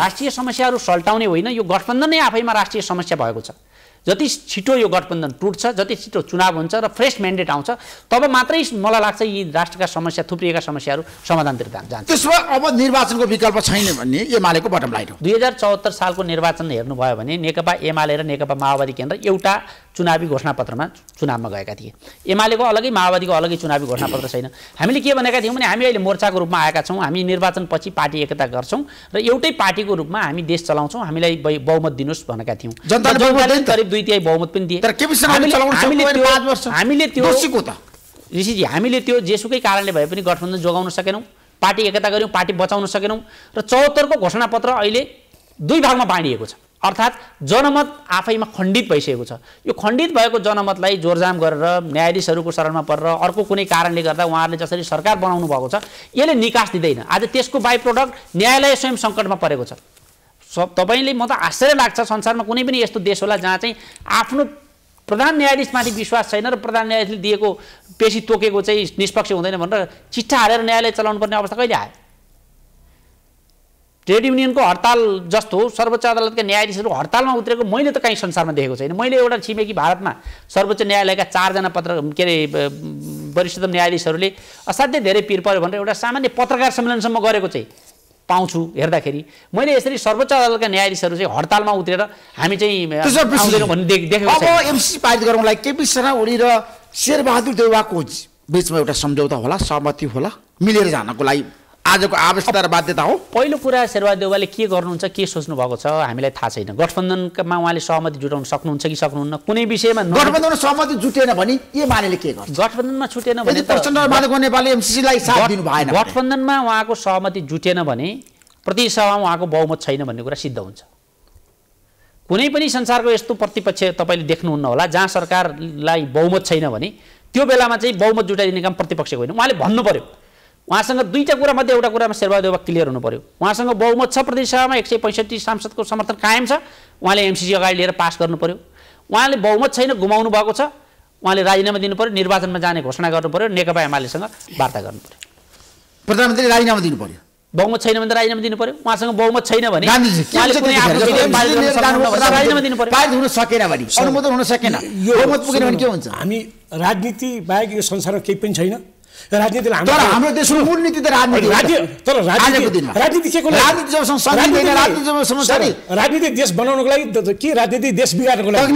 राष्ट्रिय समस्याहरू सल्टाउने होइन यो गठबन्धन नै आफैमा राष्ट्रिय समस्या भएको छ जति छिटो यो गठबन्धन टुट्छ जति छिटो चुनाव हुन्छ र फ्रेस म्यान्डेट आउँछ तब मात्रै मलाई लाग्छ यी राष्ट्रका समस्या थुप्रिएका समस्याहरू समाधानतिर जान्छ त्यसो भए अब निर्वाचनको विकल्प छैन भन्ने एमालेको बटम लाइन हो दुई हजार चौहत्तर सालको निर्वाचन हेर्नुभयो भने नेकपा एमाले र नेकपा माओवादी केन्द्र एउटा चुनावी घोषणापत्रमा चुनावमा गएका थिए एमालेको अलगै माओवादीको अलगै चुनावी घोषणापत्र छैन हामीले के भनेका थियौँ भने हामी अहिले मोर्चाको रूपमा आएका छौँ हामी निर्वाचनपछि पार्टी एकता गर्छौँ र एउटै पार्टीको रूपमा हामी देश चलाउँछौँ हामीलाई बहुमत दिनुहोस् भनेका थियौँ जनताले करिब दुई तिहाई बहुमत पनि दिए हामीले त्यो ऋषिजी हामीले त्यो जेसुकै कारणले भए पनि गठबन्धन जोगाउन सकेनौँ पार्टी एकता गऱ्यौँ पार्टी बचाउन सकेनौँ र चौहत्तरको घोषणापत्र अहिले दुई भागमा बाँडिएको छ अर्थात् जनमत आफैमा खण्डित भइसकेको छ यो खण्डित भएको जनमतलाई जोरजाम गरेर न्यायाधीशहरूको शरणमा परेर अर्को कुनै कारणले गर्दा उहाँहरूले जसरी सरकार बनाउनु भएको छ यसले निकास दिँदैन आज त्यसको बाई प्रोडक्ट न्यायालय स्वयं सङ्कटमा परेको छ तपाईँले म त आश्चर्य लाग्छ संसारमा कुनै पनि यस्तो देश होला जहाँ चाहिँ आफ्नो प्रधान न्यायाधीशमाथि विश्वास छैन र प्रधान न्यायाधीशले दिएको पेसी तोकेको चाहिँ निष्पक्ष हुँदैन भनेर चिट्ठा हालेर न्यायालय चलाउनु पर्ने अवस्था कहिले आयो ट्रेड युनियनको हडताल जस्तो सर्वोच्च अदालतका न्यायाधीशहरू हडतालमा उत्रेको मैले त कहीँ संसारमा देखेको छैन मैले एउटा छिमेकी भारतमा सर्वोच्च न्यायालयका चारजना पत्र के अरे वरिष्ठतम न्यायाधीशहरूले असाध्यै धेरै पिर पऱ्यो भनेर एउटा सामान्य पत्रकार सम्मेलनसम्म गरेको चाहिँ पाउँछु हेर्दाखेरि मैले यसरी सर्वोच्च अदालतका न्यायाधीशहरू चाहिँ हडतालमा उत्रेर हामी चाहिँ भन्ने पारित गराउनलाई केपी शर्मा ओली र शेरबहादुर देउवाको बिचमा एउटा सम्झौता होला सहमति होला मिलेर जानको लागि आजको आवश्यकता र बाध्यता हो पहिलो कुरा देउवाले के गर्नुहुन्छ के सोच्नु भएको छ हामीलाई थाहा छैन गठबन्धनमा उहाँले सहमति जुटाउन सक्नुहुन्छ कि सक्नुहुन्न कुनै विषयमा गठबन्धनमा सहमति जुटेन भने ए मानेले के गर्छ गठबन्धनमा छुटेन भने प्रचण्ड नेपाली एमसिसीलाई साथ दिनु भएन गठबन्धनमा उहाँको सहमति जुटेन भने प्रतिसभामा उहाँको बहुमत छैन भन्ने कुरा सिद्ध हुन्छ कुनै पनि संसारको यस्तो प्रतिपक्ष तपाईँले देख्नुहुन्न होला जहाँ सरकारलाई बहुमत छैन भने त्यो बेलामा चाहिँ बहुमत जुटाइदिने काम प्रतिपक्षको होइन उहाँले भन्नु पर्यो उहाँसँग दुईवटा कुरा मध्ये एउटा कुरामा शेरबहादुर क्लियर हुनु पऱ्यो उहाँसँग बहुमत छ प्रदेशसभामा एक सय पैँसठी सांसदको समर्थन कायम छ उहाँले एमसिसी अगाडि लिएर पास गर्नु पऱ्यो उहाँले बहुमत छैन गुमाउनु भएको छ उहाँले राजीनामा दिनु पऱ्यो निर्वाचनमा जाने घोषणा गर्नु पऱ्यो नेकपा एमालेसँग वार्ता गर्नु पऱ्यो प्रधानमन्त्रीले राजीनामा दिनु पऱ्यो बहुमत छैन भने राजीनामा दिनु पऱ्यो उहाँसँग बहुमत छैन भने हुन सकेन भने के हुन्छ हामी राजनीति बाहेक यो संसारमा केही पनि छैन तर हाम्रो देशको मूल त राजनीति तर राजनीति राजनीति के राजनीति राजनीति देश बनाउनको लागि के राजनीति देश बिगार्नको लागि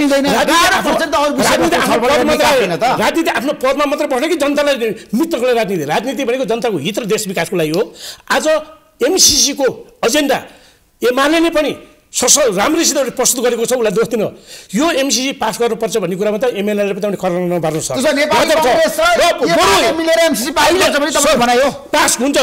राजनीति आफ्नो पदमा मात्र पर्छ कि जनतालाई मित्रको लागि राजनीति राजनीति भनेको जनताको हित र देश विकासको लागि हो आज एमसिसीको एजेन्डा एमाले पनि ससल राम्रैसित प्रस्तुत गरेको छ उसलाई दोष दिन यो एमसिसी पास गर्नुपर्छ भन्ने कुरामा त एमएलएले पनि खरन नपार्नु पास हुन्छ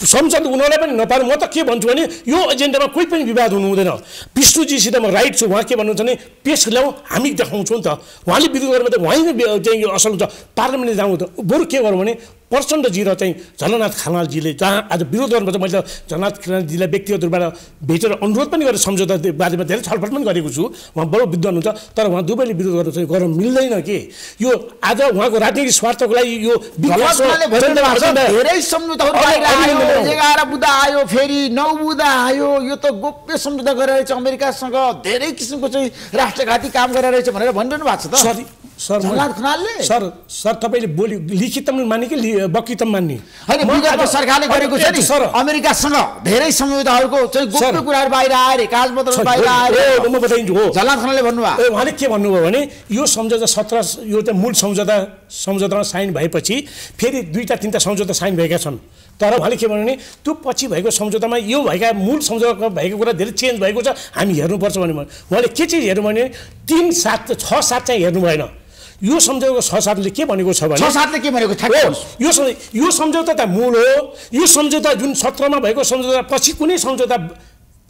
संसद उनीहरूलाई पनि नपार्नु म त के भन्छु भने यो एजेन्डामा कोही पनि विवाद हुनु हुँदैन विष्णुजीसित म राइट छु उहाँ के भन्नुहुन्छ भने पेस ल्याउँ हामी देखाउँछौँ नि त उहाँले विरोध गर्नु त उहाँ चाहिँ असल हुन्छ पार्लियामेन्टले जाउँ त बरु के गरौँ भने प्रचण्ड र चाहिँ झलनाथ खनालजीले जहाँ आज विरोध गर्नुपर्छ मैले त झलनाथ खनालजीलाई व्यक्तिगत रूपबाट भेटेर अनुरोध पनि गरेर सम्झौता बारेमा धेरै छलफल पनि गरेको छु उहाँ बडो विद्वान हुन्छ तर उहाँ दुवैले विरोध गर्नु चाहिँ गर्न मिल्दैन के यो आज उहाँको राजनीतिक स्वार्थको लागि यो धेरै बुदा आयो फेरि नबुदा आयो यो त गोप्य सम्झौता गरिरहेछ अमेरिकासँग धेरै किसिमको चाहिँ राष्ट्रघाती काम गरिरहेछ भनेर भनिरहनु भएको छ त सर खनालले सर सर तपाईँले बोल्यो लिखितमा मान्ने कि बकितम मान्ने होइन सरकारले गरेको छ नि सर अमेरिकासँग धेरै सम्झौताहरूको चाहिँ गोप्य कुराहरू बाहिर आएर कागजपत्र बाहिर आएर म बताइदिन्छु हो झलनाथ खनालले भन्नुभयो उहाँले के भन्नुभयो भने यो सम्झौता सत्र यो चाहिँ मूल सम्झौता सम्झौतामा साइन भएपछि फेरि दुईवटा तिनवटा सम्झौता साइन भएका छन् तर उहाँले के भन्यो भने त्यो पछि भएको सम्झौतामा यो भएका मूल सम्झौता भएको कुरा धेरै चेन्ज भएको छ हामी हेर्नुपर्छ भने उहाँले के चिज हेर्नु भने तिन सात छ सात चाहिँ हेर्नु भएन यो छ सातले के भनेको छ भने सातले के भनेको छ यो यो सम्झौता त मूल हो यो सम्झौता जुन सत्रमा भएको सम्झौता पछि कुनै सम्झौता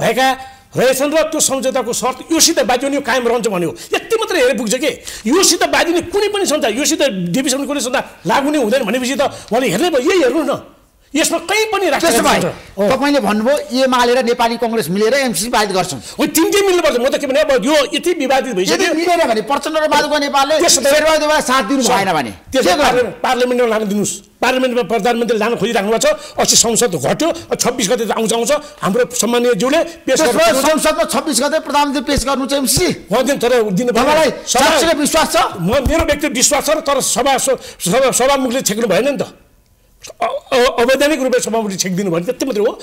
भएका रहेछन् र त्यो सम्झौताको शर्त योसित यो कायम रहन्छ भन्यो यति मात्रै हेरेर पुग्छ कि योसित बाजिने कुनै पनि सम्झा योसित डिभिजन कुनै संस्था लागु नै हुँदैन भनेपछि त उहाँले हेर्ने भयो यही हेर्नु न यसमा कहीँ पनि राष्ट्रिय भए तपाईँले भन्नुभयो एमाले र नेपाली कङ्ग्रेस मिलेर एमसिसी पारित गर्छन् तिनटै मिल्नुपर्छ म त के भने अब यो यति विवादित भइसक्यो मिलेन भने प्रचण्ड र बालुवा नेपालले साथ दिनु भएन भने पार्लियामेन्टमा लान दिनुहोस् पार्लियामेन्टमा प्रधानमन्त्रीले लान खोजिराख्नु भएको छ अस्ति संसद घट्यो छब्बिस गते त आउँछ आउँछ हाम्रो सम्मान्यज्यूले पेस संसदमा छब्बिस गते प्रधानमन्त्री पेस गर्नु चाहिँ एमसिसी तर विश्वास छ म मेरो व्यक्ति विश्वास छ तर सभा सभामुखले छेक्नु भएन नि त अवैधानिक रूपमा सभापति छेकिदिनु भने त्यति मात्रै हो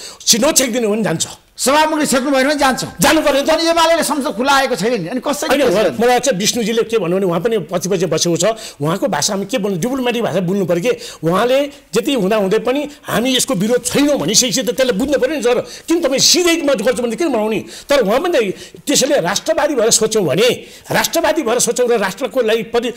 नछेकिदिनु भने जान्छ सभामुखले छेक्नु भएन भने जान्छ जानु पर्यो अनि एमाले संसद खुला आएको छैन नि अनि कसरी मलाई चाहिँ विष्णुजीले के भन्नु भने उहाँ पनि पछि पछि बसेको छ उहाँको भाषामा के बोल्नु डिप्लोमेटिक भाषा बोल्नु पऱ्यो कि उहाँले जति हुँदा हुँदै पनि हामी यसको विरोध छैनौँ भनिसकेपछि त त्यसलाई बुझ्नु पऱ्यो नि सर किन तपाईँ सिधै म गर्छु भने किन मनाउने तर उहाँ पनि त्यसैले राष्ट्रवादी भएर सोच्यौँ भने राष्ट्रवादी भएर सोच्यौँ र राष्ट्रको लागि पनि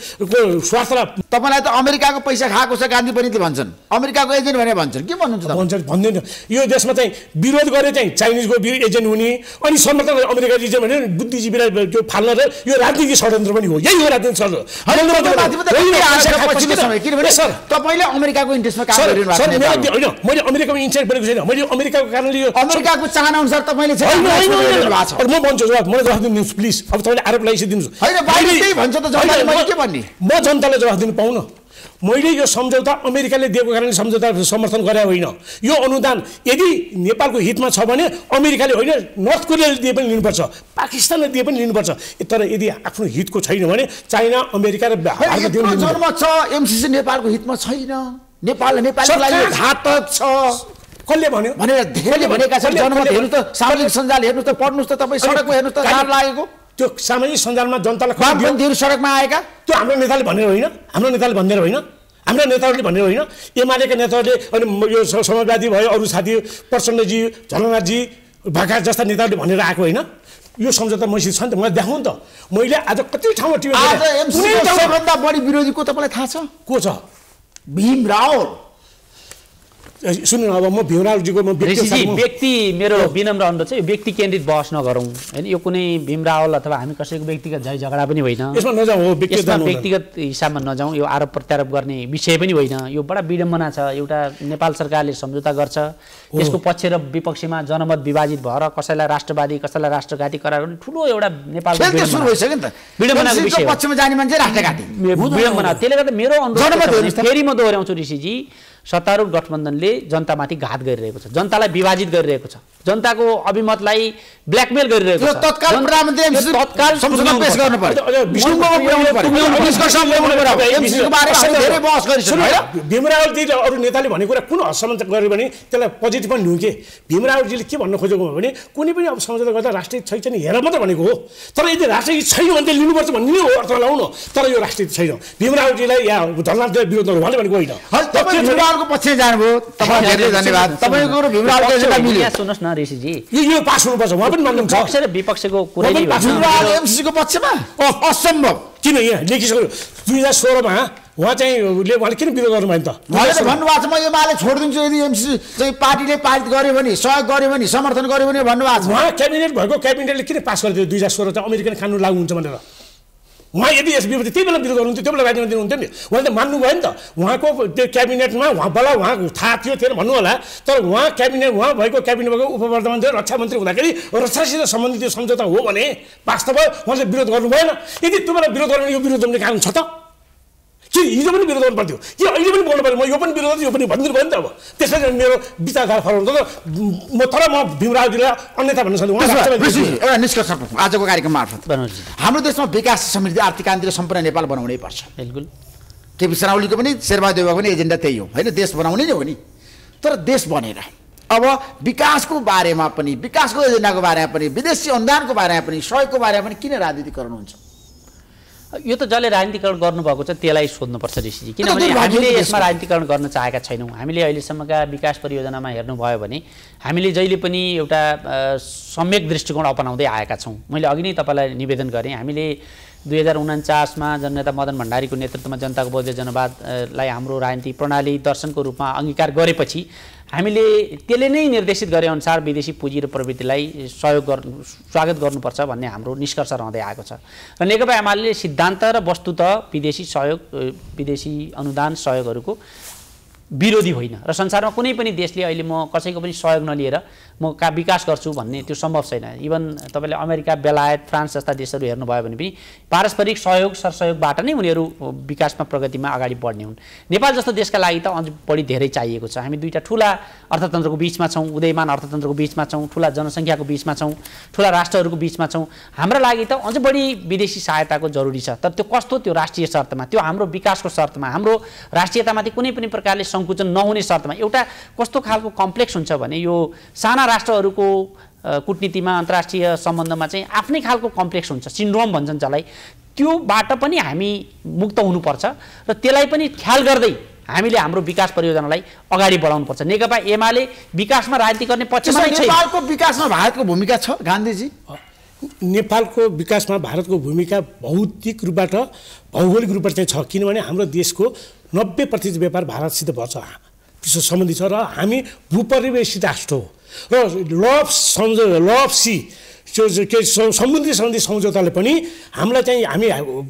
स्वार्थलाई तपाईँलाई त अमेरिकाको पैसा खाएको छ गान्धी पनि भन्छन् अमेरिकाको एजेन्ट भनेर भन्छन् के भन्नुहुन्छ भन्छन् भन्दैन यो देशमा चाहिँ विरोध गरे चाहिँ चाइनिज अमेरिकीको एजेन्ट हुने अनि समर्थन अमेरिका एजेन्ट भने बुद्धिजीवीलाई त्यो फाल्न र यो राजनीतिक षड्यन्त्र पनि हो यही हो राजनीतिक षड्यन्त्र अमेरिकाको इन्ट्रेस्टमा होइन मैले अमेरिकामा इन्ट्रेस्ट गरेको छैन मैले अमेरिकाको कारणले यो अमेरिकाको चाहना अनुसार तपाईँले म भन्छु जवाब मलाई जवाफ दिनुहोस् प्लिज अब तपाईँले आरोप लगाइसकेदिनुहोस् होइन म जनतालाई जवाफ दिनु पाउन मैले यो सम्झौता अमेरिकाले दिएको कारणले सम्झौता समर्थन गरे होइन यो अनुदान यदि नेपालको हितमा छ भने अमेरिकाले होइन नर्थ कोरियाले दिए पनि लिनुपर्छ पाकिस्तानले दिए पनि लिनुपर्छ तर यदि आफ्नो हितको छैन भने चाइना अमेरिका र जन्म छ एमसिसी नेपालको हितमा छैन नेपाल नेपालको घातक छ कसले भन्यो भनेर धेरैले भनेका छन् जनमत हेर्नु त सामाजिक सञ्जाल हेर्नु त पढ्नुहोस् त तपाईँ सडकमा हेर्नुहोस् त लागेको त्यो सामाजिक सञ्जालमा जनतालाई सडकमा आएका त्यो हाम्रो नेताले भनेर होइन हाम्रो नेताले भनेर होइन हाम्रो नेताहरूले भनेर होइन एमालेका नेताहरूले अनि यो समाजवादी भयो अरू साथी प्रचण्डजी झलनाथजी भाका जस्ता नेताहरूले भनेर आएको होइन यो सम्झौता मैसित छ नि त मलाई देखाउँ त मैले आज कति ठाउँमा टिभी सबभन्दा बढी विरोधीको तपाईँलाई थाहा छ को छ भीम रावल सुन्नु अब म भीमरावजीको म व्यक्ति मेरो विनम्र अनुरोध छ यो व्यक्ति केन्द्रित बहस नगरौँ होइन यो कुनै भीमरावल अथवा हामी कसैको व्यक्तिगत झै झगडा पनि होइन यसमा नजाउँ व्यक्तिगत हिसाबमा नजाउँ यो आरोप प्रत्यारोप गर्ने विषय पनि होइन यो बडा विडम्बना छ एउटा नेपाल सरकारले सम्झौता गर्छ यसको पक्ष र विपक्षमा जनमत विभाजित भएर कसैलाई राष्ट्रवादी कसैलाई राष्ट्रघाती करार ठुलो एउटा नेपालको विडम्बना त्यसले गर्दा मेरो अनुरोध फेरि म दोहोऱ्याउँछु ऋषिजी सत्तारूढ गठबन्धनले जनतामाथि घात गरिरहेको छ जनतालाई विभाजित गरिरहेको छ जनताको अभिमतलाई ब्ल्याकमेल गरिरहेको छ भीमरावलजीले अरू नेताले भन्ने कुरा कुन हदसम्म गर्यो भने त्यसलाई पोजिटिभ पनि कि भीमरावलजीले के भन्न खोजेको हो भने कुनै पनि अब सम्झौता गर्दा राष्ट्रिय छैन हेर मात्र भनेको हो तर यदि राष्ट्रिय छैन भने त लिनुपर्छ भन्ने नै हो अर्थ लाउनु तर यो राष्ट्रिय छैन भीमरावलजीलाई या धर्नाथ विरोध उहाँले भनेको होइन भीमरावको पक्षमा जानुभयो तपाईँलाई धेरै धन्यवाद तपाईँको र भीमरावको मिल्यो सुन्नुहोस् न ऋषिजी यो पास हुनुपर्छ उहाँ पनि नन्दन पक्ष र विपक्षको कुरा एमसिसीको पक्षमा असम्भव किन यहाँ लेखिसक्यो दुई हजार सोह्रमा उहाँ चाहिँ उहाँले किन विरोध गर्नुभयो नि त मैले त भन्नुभएको छ म यो माले छोडिदिन्छु यदि एमसिसी चाहिँ पार्टीले पारित गर्यो भने सहयोग गर्यो भने समर्थन गर्यो भने भन्नुभएको छ उहाँ क्याबिनेट भएको क्याबिनेटले किन पास गरिदियो दुई हजार सोह्र चाहिँ अमेरिकन कानुन लागु हुन्छ भनेर उहाँ यदि यस विपत्ति त्यही बेला विरोध गर्नुहुन्थ्यो त्यो बेला राजीमा दिनुहुन्थ्यो नि उहाँले त मान्नुभयो नि त उहाँको त्यो क्याबिनेटमा उहाँ बल्ल उहाँ थाहा थियो थिएन भन्नु होला तर उहाँ क्याबिनेट उहाँ भएको क्याबिनेट भएको उपवर्धमान थियो रक्षा मन्त्री हुँदाखेरि रक्षासित सम्बन्धित त्यो सम्झौता हो भने वास्तव उहाँले विरोध गर्नु भएन यदि त्यो बेला विरोध गर्नु यो विरोध गर्ने कारण छ त चाहिँ हिजो पनि विरोध गर्नु पर्थ्यो कि अहिले पनि बोल्नु पऱ्यो म यो पनि विरोध यो पनि भनिदिनु भयो नि त अब त्यसै कारण मेरो विचारधार फरक त म तर म भीमराजीलाई अन्यथा भन्न सक्छु एउटा निष्कर्ष आजको कार्यक्रम मार्फत हाम्रो देशमा विकास समृद्धि आर्थिक आन्तरिक सम्पूर्ण नेपाल बनाउनै पर्छ बिल्कुल केपी सराउलीको पनि देवको पनि एजेन्डा त्यही हो होइन देश बनाउने नै हो नि तर देश बनेर अब विकासको बारेमा पनि विकासको एजेन्डाको बारेमा पनि विदेशी अनुदानको बारेमा पनि सहयोगको बारेमा पनि किन राजनीति गर्नुहुन्छ यो त जसले राजनीतिकरण गर्नुभएको छ त्यसलाई सोध्नुपर्छ ऋषिजी किनभने हामीले यसमा राजनीतिकरण गर्न चाहेका छैनौँ हामीले अहिलेसम्मका विकास परियोजनामा हेर्नुभयो भने हामीले जहिले पनि एउटा सम्यक दृष्टिकोण अपनाउँदै आएका छौँ मैले अघि नै तपाईँलाई निवेदन गरेँ हामीले दुई हजार उनान्चासमा जननेता मदन भण्डारीको नेतृत्वमा जनताको बौद्ध जनवादलाई हाम्रो राजनीतिक प्रणाली दर्शनको रूपमा अङ्गीकार गरेपछि हामीले त्यसले नै निर्देशित गरे अनुसार विदेशी पुँजी र प्रवृत्तिलाई सहयोग गर्नु स्वागत गर्नुपर्छ भन्ने हाम्रो निष्कर्ष रहँदै आएको छ र नेकपा एमाले सिद्धान्त र वस्तु त विदेशी सहयोग विदेशी अनुदान सहयोगहरूको विरोधी होइन र संसारमा कुनै पनि देशले अहिले म कसैको पनि सहयोग नलिएर म का विकास गर्छु भन्ने त्यो सम्भव छैन इभन तपाईँले अमेरिका बेलायत फ्रान्स जस्ता देशहरू हेर्नुभयो भने पनि पारस्परिक सहयोग सरसहयोगबाट नै उनीहरू विकासमा प्रगतिमा अगाडि बढ्ने हुन् नेपाल जस्तो देशका लागि त अझ बढी धेरै चाहिएको छ हामी दुईवटा ठुला अर्थतन्त्रको बिचमा छौँ उदयमान अर्थतन्त्रको बिचमा छौँ ठुला जनसङ्ख्याको बिचमा छौँ ठुला राष्ट्रहरूको बिचमा छौँ हाम्रो लागि त अझ बढी विदेशी सहायताको जरुरी छ तर त्यो कस्तो त्यो राष्ट्रिय शर्तमा त्यो हाम्रो विकासको शर्तमा हाम्रो राष्ट्रियतामाथि कुनै पनि प्रकारले सङ्कुचन नहुने शर्तमा एउटा कस्तो खालको कम्प्लेक्स हुन्छ भने यो साना राष्ट्रहरूको कुटनीतिमा अन्तर्राष्ट्रिय सम्बन्धमा चाहिँ आफ्नै खालको कम्प्लेक्स हुन्छ सिन्ड्रोम भन्छन् जसलाई त्योबाट पनि हामी मुक्त हुनुपर्छ र त्यसलाई पनि ख्याल गर्दै हामीले हाम्रो विकास परियोजनालाई अगाडि बढाउनुपर्छ नेकपा एमाले विकासमा राजनीति गर्ने पक्ष नेपालको विकासमा भारतको भूमिका छ गान्धीजी नेपालको विकासमा भारतको भूमिका भौतिक रूपबाट भौगोलिक रूपबाट चाहिँ छ किनभने हाम्रो देशको नब्बे प्रतिशत व्यापार भारतसित भर्छ विश्व सम्बन्धी छ र हामी भूपरिवेशित राष्ट्र हो र लभ सम्झ सी त्यो के समुद्री सन्धि सम्झौताले पनि हामीलाई चाहिँ हामी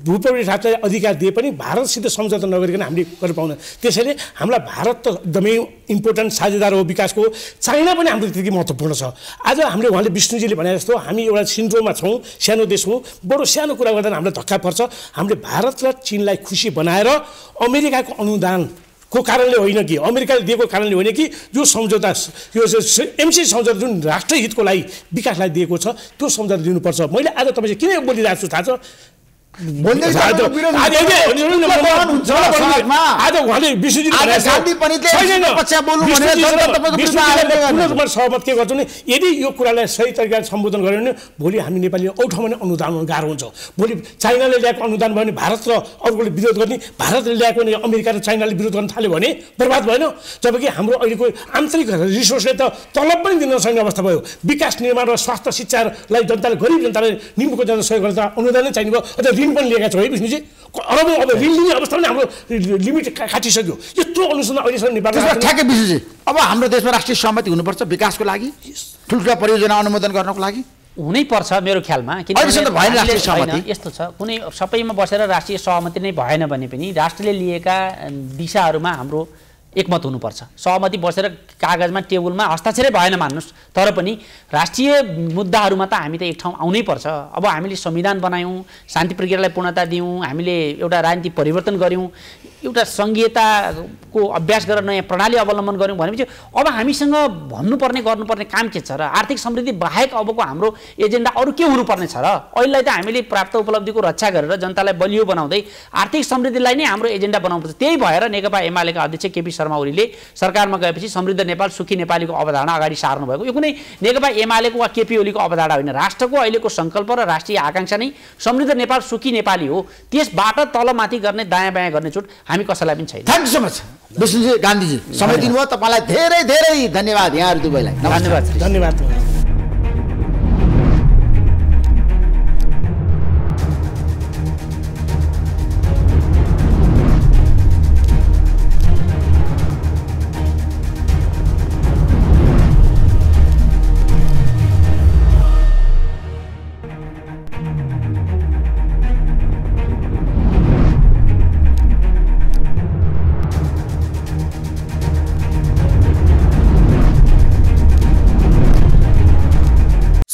भूप्रवृत्ति राष्ट्रलाई अधिकार दिए पनि भारतसित सम्झौता नगरिकन हामीले गर्नु पाउँदैन त्यसैले हामीलाई भारत त एकदमै इम्पोर्टेन्ट साझेदार हो विकासको चाइना पनि हाम्रो त्यति महत्त्वपूर्ण छ आज हामीले उहाँले विष्णुजीले भने जस्तो हामी एउटा सिन्ड्रोमा छौँ सानो देश हो बडो सानो कुरा गर्दा हामीलाई धक्का पर्छ हामीले भारत र चिनलाई खुसी बनाएर अमेरिकाको अनुदान को कारणले होइन कि अमेरिकाले दिएको कारणले होइन कि यो सम्झौता यो एमसी सम्झौता जुन राष्ट्रहितको हितको लागि विकासलाई दिएको छ त्यो सम्झौता दिनुपर्छ मैले आज तपाईँ किन बोलिरहेको छु थाहा छ सहमत के गर्छौँ भने यदि यो कुरालाई सही तरिकाले सम्बोधन गऱ्यो भने भोलि हामी औ औठाउँ नै अनुदान गाह्रो हुन्छ भोलि चाइनाले ल्याएको अनुदान भयो भने भारत र अरूले विरोध गर्ने भारतले ल्याएको भने अमेरिका र चाइनाले विरोध गर्न थाल्यो भने बर्बाद भएन जबकि हाम्रो अहिलेको आन्तरिक रिसोर्सले त तलब पनि दिन नसक्ने अवस्था भयो विकास निर्माण र स्वास्थ्य शिक्षालाई जनताले गरिब जनताले निम्बुको जनता सहयोग गर्दा अनुदान नै चाहिने भयो ऋण पनि लिएका छौँ है विष्णुजी अरबौँ अब ऋण लिने अवस्था पनि हाम्रो लिमिट काटिसक्यो यत्रो अनुसन्धान अहिलेसम्म नेपाल ठ्याक्कै विष्णुजी अब हाम्रो देशमा राष्ट्रिय सहमति हुनुपर्छ विकासको लागि ठुल्ठुला परियोजना अनुमोदन गर्नको लागि हुनैपर्छ मेरो ख्यालमा किनभने यस्तो छ कुनै सबैमा बसेर राष्ट्रिय सहमति नै भएन भने पनि राष्ट्रले लिएका दिशाहरूमा हाम्रो एकमत हुनुपर्छ सहमति बसेर कागजमा टेबलमा हस्ताक्षरै भएन मान्नुहोस् तर पनि राष्ट्रिय मुद्दाहरूमा त हामी त एक ठाउँ आउनै पर्छ अब हामीले संविधान बनायौँ शान्ति प्रक्रियालाई पूर्णता दियौँ हामीले एउटा राजनीतिक परिवर्तन गऱ्यौँ एउटा सङ्घीयताको अभ्यास गरेर नयाँ प्रणाली अवलम्बन गऱ्यौँ भनेपछि अब हामीसँग भन्नुपर्ने गर्नुपर्ने काम के छ र आर्थिक समृद्धि बाहेक अबको हाम्रो एजेन्डा अरू के हुनुपर्ने छ र अहिलेलाई त हामीले प्राप्त उपलब्धिको रक्षा गरेर जनतालाई बलियो बनाउँदै आर्थिक समृद्धिलाई नै हाम्रो एजेन्डा बनाउनुपर्छ त्यही भएर नेकपा एमालेका अध्यक्ष केपी शर्मा ओलीले सरकारमा गएपछि समृद्ध नेपाल सुखी नेपालीको अवधारणा अगाडि सार्नु भएको यो कुनै नेकपा एमालेको वा केपी ओलीको अवधारणा होइन राष्ट्रको अहिलेको सङ्कल्प र राष्ट्रिय आकाङ्क्षा नै समृद्ध नेपाल सुखी नेपाली हो त्यसबाट तलमाथि गर्ने दायाँ बायाँ गर्ने छुट हामी कसैलाई पनि छैन thank you so much Vishnuji Gandhiji समय दिनुभयो तपाईँलाई धेरै धेरै धन्यवाद यहाँहरू दुबईलाई धन्यवाद धन्यवाद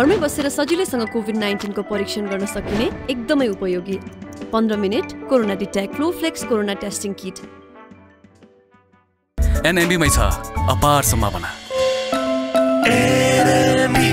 घरमै बसेर सजिलैसँग कोभिड नाइन्टिनको परीक्षण गर्न सकिने एकदमै उपयोगी पन्ध्र minute corona detect flex corona testing kit एनएमबीमै छ अपार सम्भावना